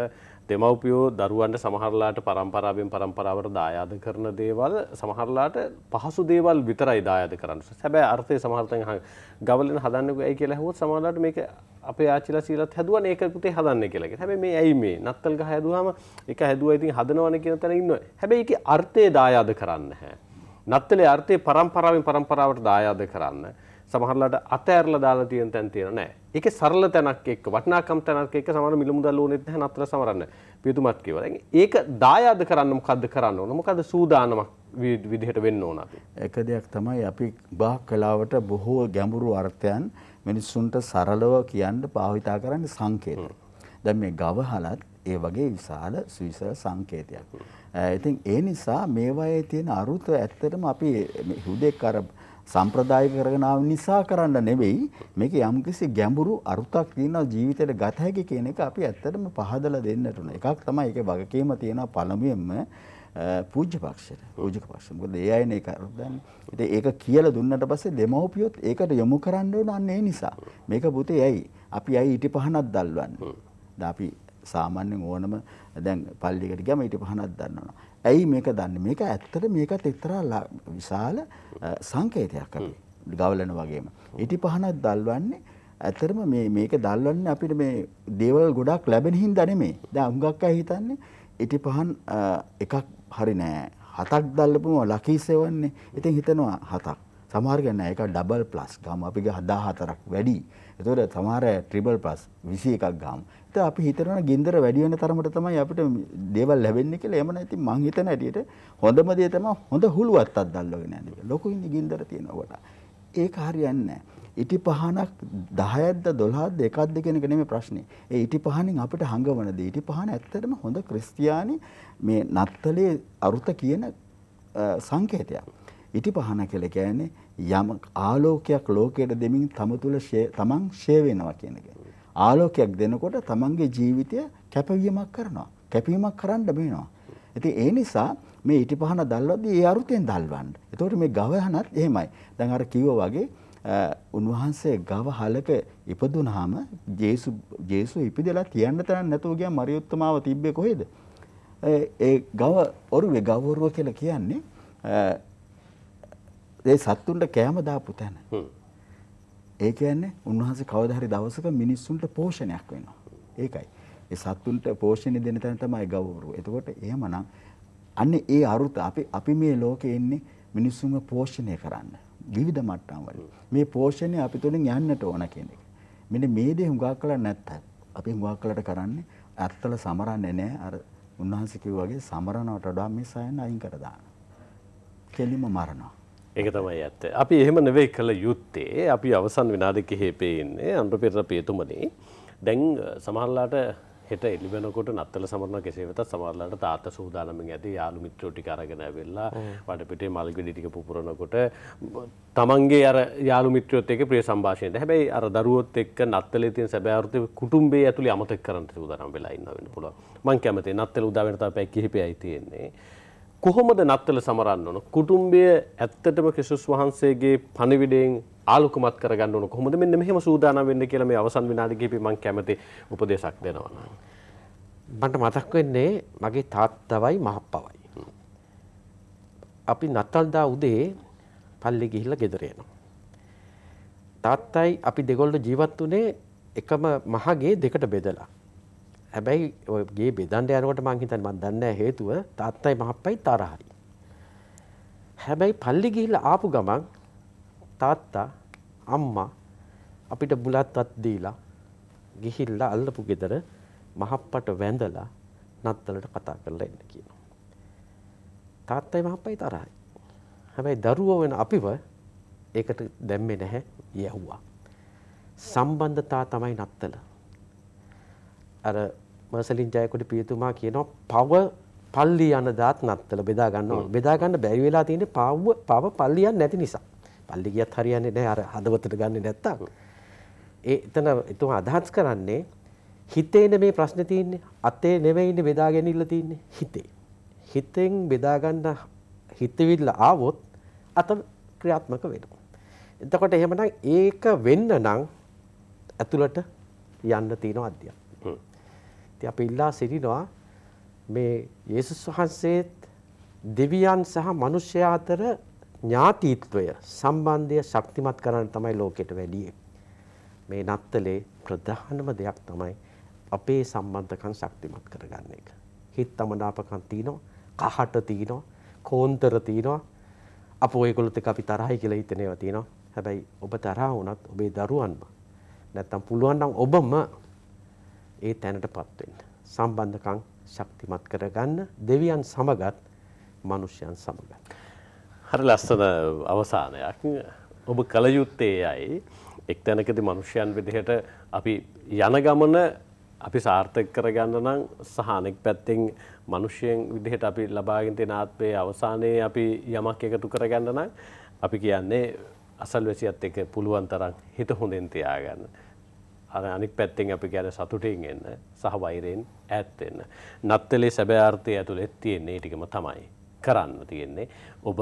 දෙමව්පියෝ දරුවන්ට සමහරලාට පරම්පරාවෙන් පරම්පරාවට දායාද කරන දේවල් සමහරලාට පහසු දේවල් විතරයි දායාද කරන්න. හැබැයි අර්ථය සමහරතෙන් ගවලෙන් හදන්නකෝ ඇයි කියලා ඇහුවොත් සමහරලාට මේක අපේ ආච්චිලා සීලත් හදුවනේ ඒක පුතේ හදන්නේ කියලා කියනවා. හැබැයි මේ ඇයි මේ නත්තල් ගහ හැදුවාම එක හැදුවා ඉතින් හදනවනේ කියන තැන ඉන්නවා. හැබැයි ඒකේ අර්ථය දායාද කරන්න නැහැ. නත්තලේ අර්ථය පරම්පරාවෙන් පරම්පරාවට දායාද කරන්න. සමහරලාට අතෑරලා දාලා තියෙන තැන් තියෙන නෑ. ඒකේ සරල තැනක් එක්ක වටිනාකම් තැනක් එක්ක සමහර මිල මුදල් ඕනෙත් නැහැ නතර සමරන්න. පියතුමත් කිව්වා. දැන් ඒක දායාද කරන්න මොකද්ද කරන්න ඕන? මොකද්ද සූදානමක් විදිහට වෙන්න ඕන අපි? එක දෙයක් තමයි අපි බාහ කලාවට බොහෝ ගැඹුරු අර්ථයන් මිනිස්සුන්ට සරලව කියන්න භාවිතා කරන්නේ සංකේත. දැන් මේ ගවහලත් ඒ වගේ විශාල සුවිසල සංකේතයක්. ඉතින් ඒ නිසා මේවායේ තියෙන අරුත ඇත්තටම අපි හුදෙක් අර සම්ප්‍රදායික කරගෙන ආව නිසා කරන්න නෙවෙයි මේක යම්කිසි ගැඹුරු අරුතක් තියෙනවා ජීවිතයට ගත හැකි කියන එක අපි ඇත්තටම පහදලා දෙන්නට උන එකක් තමයි ඒකේ වගකීම තියෙනවා පළමුවෙන්ම පූජ්‍ය පක්ෂයට පූජක පක්ෂ මොකද ඒ අයනේ ඒක අරුතන්නේ ඉතින් ඒක කියලා දුන්නට පස්සේ දෙමව්පියොත් ඒකට යොමු කරන්න ඕන අන්න ඒ නිසා මේක පුතේ ඇයි අපි ඇයි ඊට පහනක් දල්වන්නේ දැන් අපි සාමාන්‍යයෙන් ඕනම දැන් පල්ලියකට ගියාම ඊට පහනක් දන්නවා ඇයි මේක දන්නේ? මේක ඇත්තට මේකත් එක්තරා විශාල සංකේතයක් අපි ගවලන වගේම. ඊටි පහනක් දල්වන්නේ ඇත්තටම මේ මේක දල්වන්නේ අපිට මේ දේවල් ගොඩක් ලැබෙන හින්දා නෙමෙයි. දැන් හුඟක් අය හිතන්නේ ඊටි පහන් එකක් හරි නෑ. හතක් දැල්ලපුම ලකීසෙවන්නේ. ඉතින් හිතනවා හතක්. සමහර ගන්න එක ඩබල් ප්ලස් ගාම අපි 14ක් වැඩි. ඒතකොට සමහර ට්‍රිපල් ප්ලස් 21ක් ගාම. ඇත්ත අපි හිතනවා ගින්දර වැඩි වෙන තරමට තමයි අපිට දේවල් ලැබෙන්නේ කියලා. එහෙම නැති මං හිතන හැටියට හොඳම දේ තමයි හොඳ හුළු අත්තක් දැල්වගෙන යන එක. ලොකු ඉන්නේ ගින්දර තියෙන කොට. ඒක හරියන්නේ නැහැ. ඉටි පහනක් 10ක්ද 12ක්ද එකක්ද කියන එක නෙමෙයි ප්‍රශ්නේ. ඒ ඉටි පහනෙන් අපිට හංගවන දේ. ඉටි පහන ඇත්තටම හොඳ ක්‍රිස්තියානි මේ නත්තලේ අරුත කියන සංකේතයක්. ඉටි පහන කියලා කියන්නේ යම් ආලෝකයක් ලෝකයට දෙමින් තම තුල තමන් ෂේ වෙනවා කියන එක. ආලෝකයක් දෙනකොට තමන්ගේ ජීවිතය කැපවීමක් කරනවා. කැපීමක් කරන්න බිනවා. ඉතින් ඒ නිසා මේ ඊටිපහන දැල්වද්දී ඒ අරුතෙන් දැල්වන්න. එතකොට මේ ගවහනත් එහෙමයි. දැන් අර කිව්වා වගේ උන්වහන්සේ ගව හලක ඉපදුනහම ජේසු ජේසු ඉපදලා තියන්න තරම් නැතුව ගියා මරියුත්තමාව තිබ්බේ කොහෙද? ඒ ගව ඔරුවේ ගව ඔරුව කියලා කියන්නේ ඒ සත්තුන්ට කෑම දාපු තැන. ඒ කියන්නේ උන්වහන්සේ කවදා හරි දවසක මිනිස්සුන්ට පෝෂණයක් වෙනවා. ඒකයි. ඒ සත්තුන්ට පෝෂණය දෙන තැන තමයි ගෞරවය. එතකොට එහෙමනම් අන්නේ ඒ අරුත අපි අපි මේ ලෝකේ ඉන්නේ මිනිස්සුන්ව පෝෂණය කරන්න. විවිධ මට්ටම් වල. මේ පෝෂණය අපි තුලින් යන්නට ඕන කියන එක. මෙන්න මේ දේ හුඟක් කළා නැත්තම් අපි හුඟක් කළාට කරන්නේ ඇත්තල සමරන්නේ නැහැ. අර උන්වහන්සේ කිව්වාගේ සමරනවට වඩා මේ සයන් අයින් කර දාන. කෙලිම මරනවා. ඒක තමයි ඇත්ත. අපි එහෙම නෙවෙයි කළ යුත්තේ. අපි අවසන් විනාඩි කිහිපේ ඉන්නේ අනුරපිර පේතුමනේ. දැන් සමහරලාට හෙට එළි වෙනකොට නත්තල සමරන කෙසේ වෙතත් සමහරලාට තාත්තා සූදානමින් ඇති යාළු මිත්‍රෝ ටික අරගෙන ඇවිල්ලා වටපිටේ මල් ගෙඩි ටික පුපුරනකොට තමන්ගේ අර යාළු මිත්‍රයොත් එක්ක ප්‍රිය සම්භාෂණයට. හැබැයි අර දරුවොත් එක්ක නත්තලේ තියෙන සැබෑ අර්ථය කුටුම්බේ ඇතුළේ අමතක කරන්න සූදානම් වෙලා ඉන්න වෙන්න පුළුවන්. මම කැමතියි නත්තල උදා වෙන තව පැය කිහිපයයි තියෙන්නේ. කොහොමද නත්තල සමරන්න ඕන? කුටුම්බය ඇත්තටම ක්‍රිස්තුස් වහන්සේගේ පණිවිඩයෙන් ආලෝකමත් කරගන්න ඕන. කොහොමද මෙන්න මෙහෙම සූදානම් වෙන්න කියලා මේ අවසන් විනාඩි කිහිපෙ මම කැමති උපදේශයක් දෙනවා. මට මතක් වෙන්නේ මගේ තාත්තවයි මහප්පවයි. අපි නත්තල් දා උදේ පල්ලි ගිහිල්ලා ගෙදර එනවා. තාත්තයි අපි දෙගොල්ලෝ ජීවත් වුණේ එකම මහගේ දෙකට බෙදලා. හැබැයි ඔයගේ බෙදන්ඩ යනකොට මංහිතන් මන් දන්න හේතුව තාත්තයි මහප්පයි තරහරි. හැබැයි පල්ලි ගිහිල්ල ආපු ගමන් තාත්තා අම්මා අපිට බුලත්වත් දීලා ගිහිල්ල අල්ලපු ගෙදර මහප්පට වැඳලා නත්තලට කතා කරලා එන්න කියනවා. තාත්තයි මහප්පයි තරහයි. හැබැයි දරුවෝ වෙන අපිව ඒකට දැම්මේ නැහැ යැහුවා. සම්බන්ධතා තමයි නත්තල. අර මර්සලින් ජයකොට පියතුමා කියනවා පව පල්ලි යන දාත් නත්තල බෙදා ගන්න ඕනේ. බෙදා ගන්න බැරි වෙලා තියෙන්නේ පව පව පල්ලියක් නැති නිසා. පල්ලි ගියත් හරියන්නේ නැහැ අර හදවතට ගන්නේ නැත්තම්. ඒ එතන එතුමා අදහස් කරන්නේ හිතේනේ මේ ප්‍රශ්නේ තියෙන්නේ. අතේ නෙවෙයිනේ බෙදාගෙන ඉල්ල තියෙන්නේ. හිතේ. හිතෙන් බෙදා ගන්න හිතවිල්ල ආවොත් අත ක්‍රියාත්මක වෙනවා. එතකොට එහෙමනම් ඒක වෙන්න නම් ඇතුළට යන්න තියෙන අධ්‍යයනය ඉතින් අපි ඉල්ලා සිටිනවා මේ යේසුස් වහන්සේත් දෙවියන් සහ මිනිසයා අතර ඥාතිත්වය සම්බන්ධය ශක්තිමත් කරන්න තමයි ලෝකෙට වැඩි මේ නත්තලේ ප්‍රධානම දෙයක් තමයි අපේ සම්බන්ධකම් ශක්තිමත් කරගන්න එක. හිත තමනාපකම් තියෙනවා, කහට තියෙනවා, කෝන්තර තියෙනවා. අපෝ ඒගොල්ලොත් එක්ක අපි තරහයි කියලා හිතන ඒවා තියෙනවා. හැබැයි ඔබ තරහා වුණත් ඔබේ දරුවන්ම නැත්තම් පුළුවන් නම් ඔබම ඒ තැනටපත් වෙන්න. සම්බන්ධකම් ශක්තිමත් කරගන්න දෙවියන් සමගත් මිනිස්යන් සමගත්. හරි ලස්සන අවසානයක්. ඔබ කල යුත්තේ යයි එක් තැනකදී මිනිස්යන් විදිහට අපි යන ගමන අපි සාර්ථක කරගන්න නම් සහ අනෙක් පැත්තෙන් මිනිස්යෙන් විදිහට අපි ලබාගෙන තියෙන ආත්මයේ අවසානයේ අපි යමක් එකතු කරගන්න නම් අපි කියන්නේ අසල්වැසියත් එක්ක පුළුවන් තරම් හිත හොඳින් තියාගන්න. අර අනික් පැත්තෙන් අපි ගැන සතුටින් එන්න සහ වෛරයෙන් ඈත්වෙන්න. නත්තලේ සැබෑර්ථය ඇතුළෙත් තියෙන්නේ ටිකම තමයි කරන්න තියෙන්නේ. ඔබ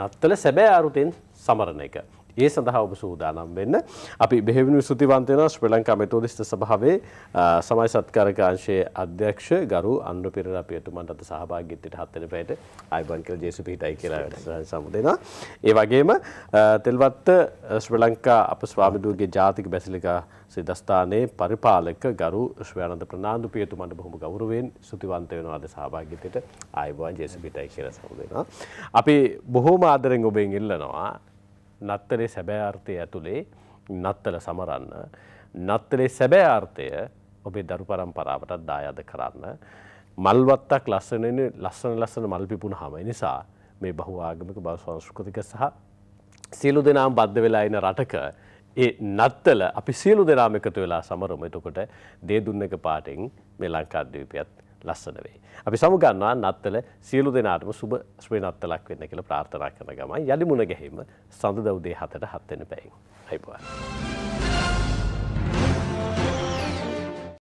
නත්තල සැබෑ අරුතෙන් සමරණ එක. ඒ සඳහා ඔබ සූදානම් වෙන්න. අපි බෙහෙවිනු සුතිවන්ත වෙනවා ශ්‍රී ලංකා මෙතෝදිස්ත සභාවේ සමාජ සත්කාරක අංශයේ අධ්‍යක්ෂ ගරු අනුර පෙරේරා පියතුමන්ට අද සහභාගීත්වයට හත් වෙන පැයට ආයුබෝවන් කියලා ජේසු පිහිටයි කියලා වැඩසටහන සමුදෙනවා. ඒ වගේම තෙල්වත්ත ශ්‍රී ලංකා අප ස්වාමිදුවගේ ජාතික බැසිලිකා සිදස්ථානයේ පරිපාලක ගරු ශ්‍රවයානන්ද ප්‍රනාන්දු පියතුමන්ට බොහොම ගෞරවයෙන් සුතිවන්ත වෙනවා අද සහභාගීත්වයට ආයුබෝවන් ජේසු පිහිටයි කියලා සමුදෙනවා. අපි බොහොම ආදරෙන් ඔබෙන් ඉල්ලනවා නත්තරේ සැබෑ අර්ථය ඇතුළේ නත්තල සමරන්න. නත්තරේ සැබෑ අර්ථය ඔබේ දරු පරම්පරාවටත් දායාද කරන්න. මල්වත්තක් ලස්සන ලස්සන ලස්සන මල්පිපුුණ හම නිසා මේ බහු ආගමික බව සංස්කෘතික සහ සියලු දෙනාම් බද්ධ වෙලා එන රටක ඒ නත්තල අපි සියලු දෙනාම එකතු වෙලා සමරම එතකොට දේ දුන්න එක පාටෙන් මේ ලංකාද්‍යීපයත් ලස්සන වෙයි. අපි සමුගන්නවා නත්තල සියලු දෙනාටම සුබ ශ්‍රී නත්තලක් වෙන්න කියලා ප්‍රාර්ථනා කරන ගමන් යලි මුණ ගැහිම සඳ දවසේ 7ට 7 වෙනි පැයෙන්. හයිබෝවා.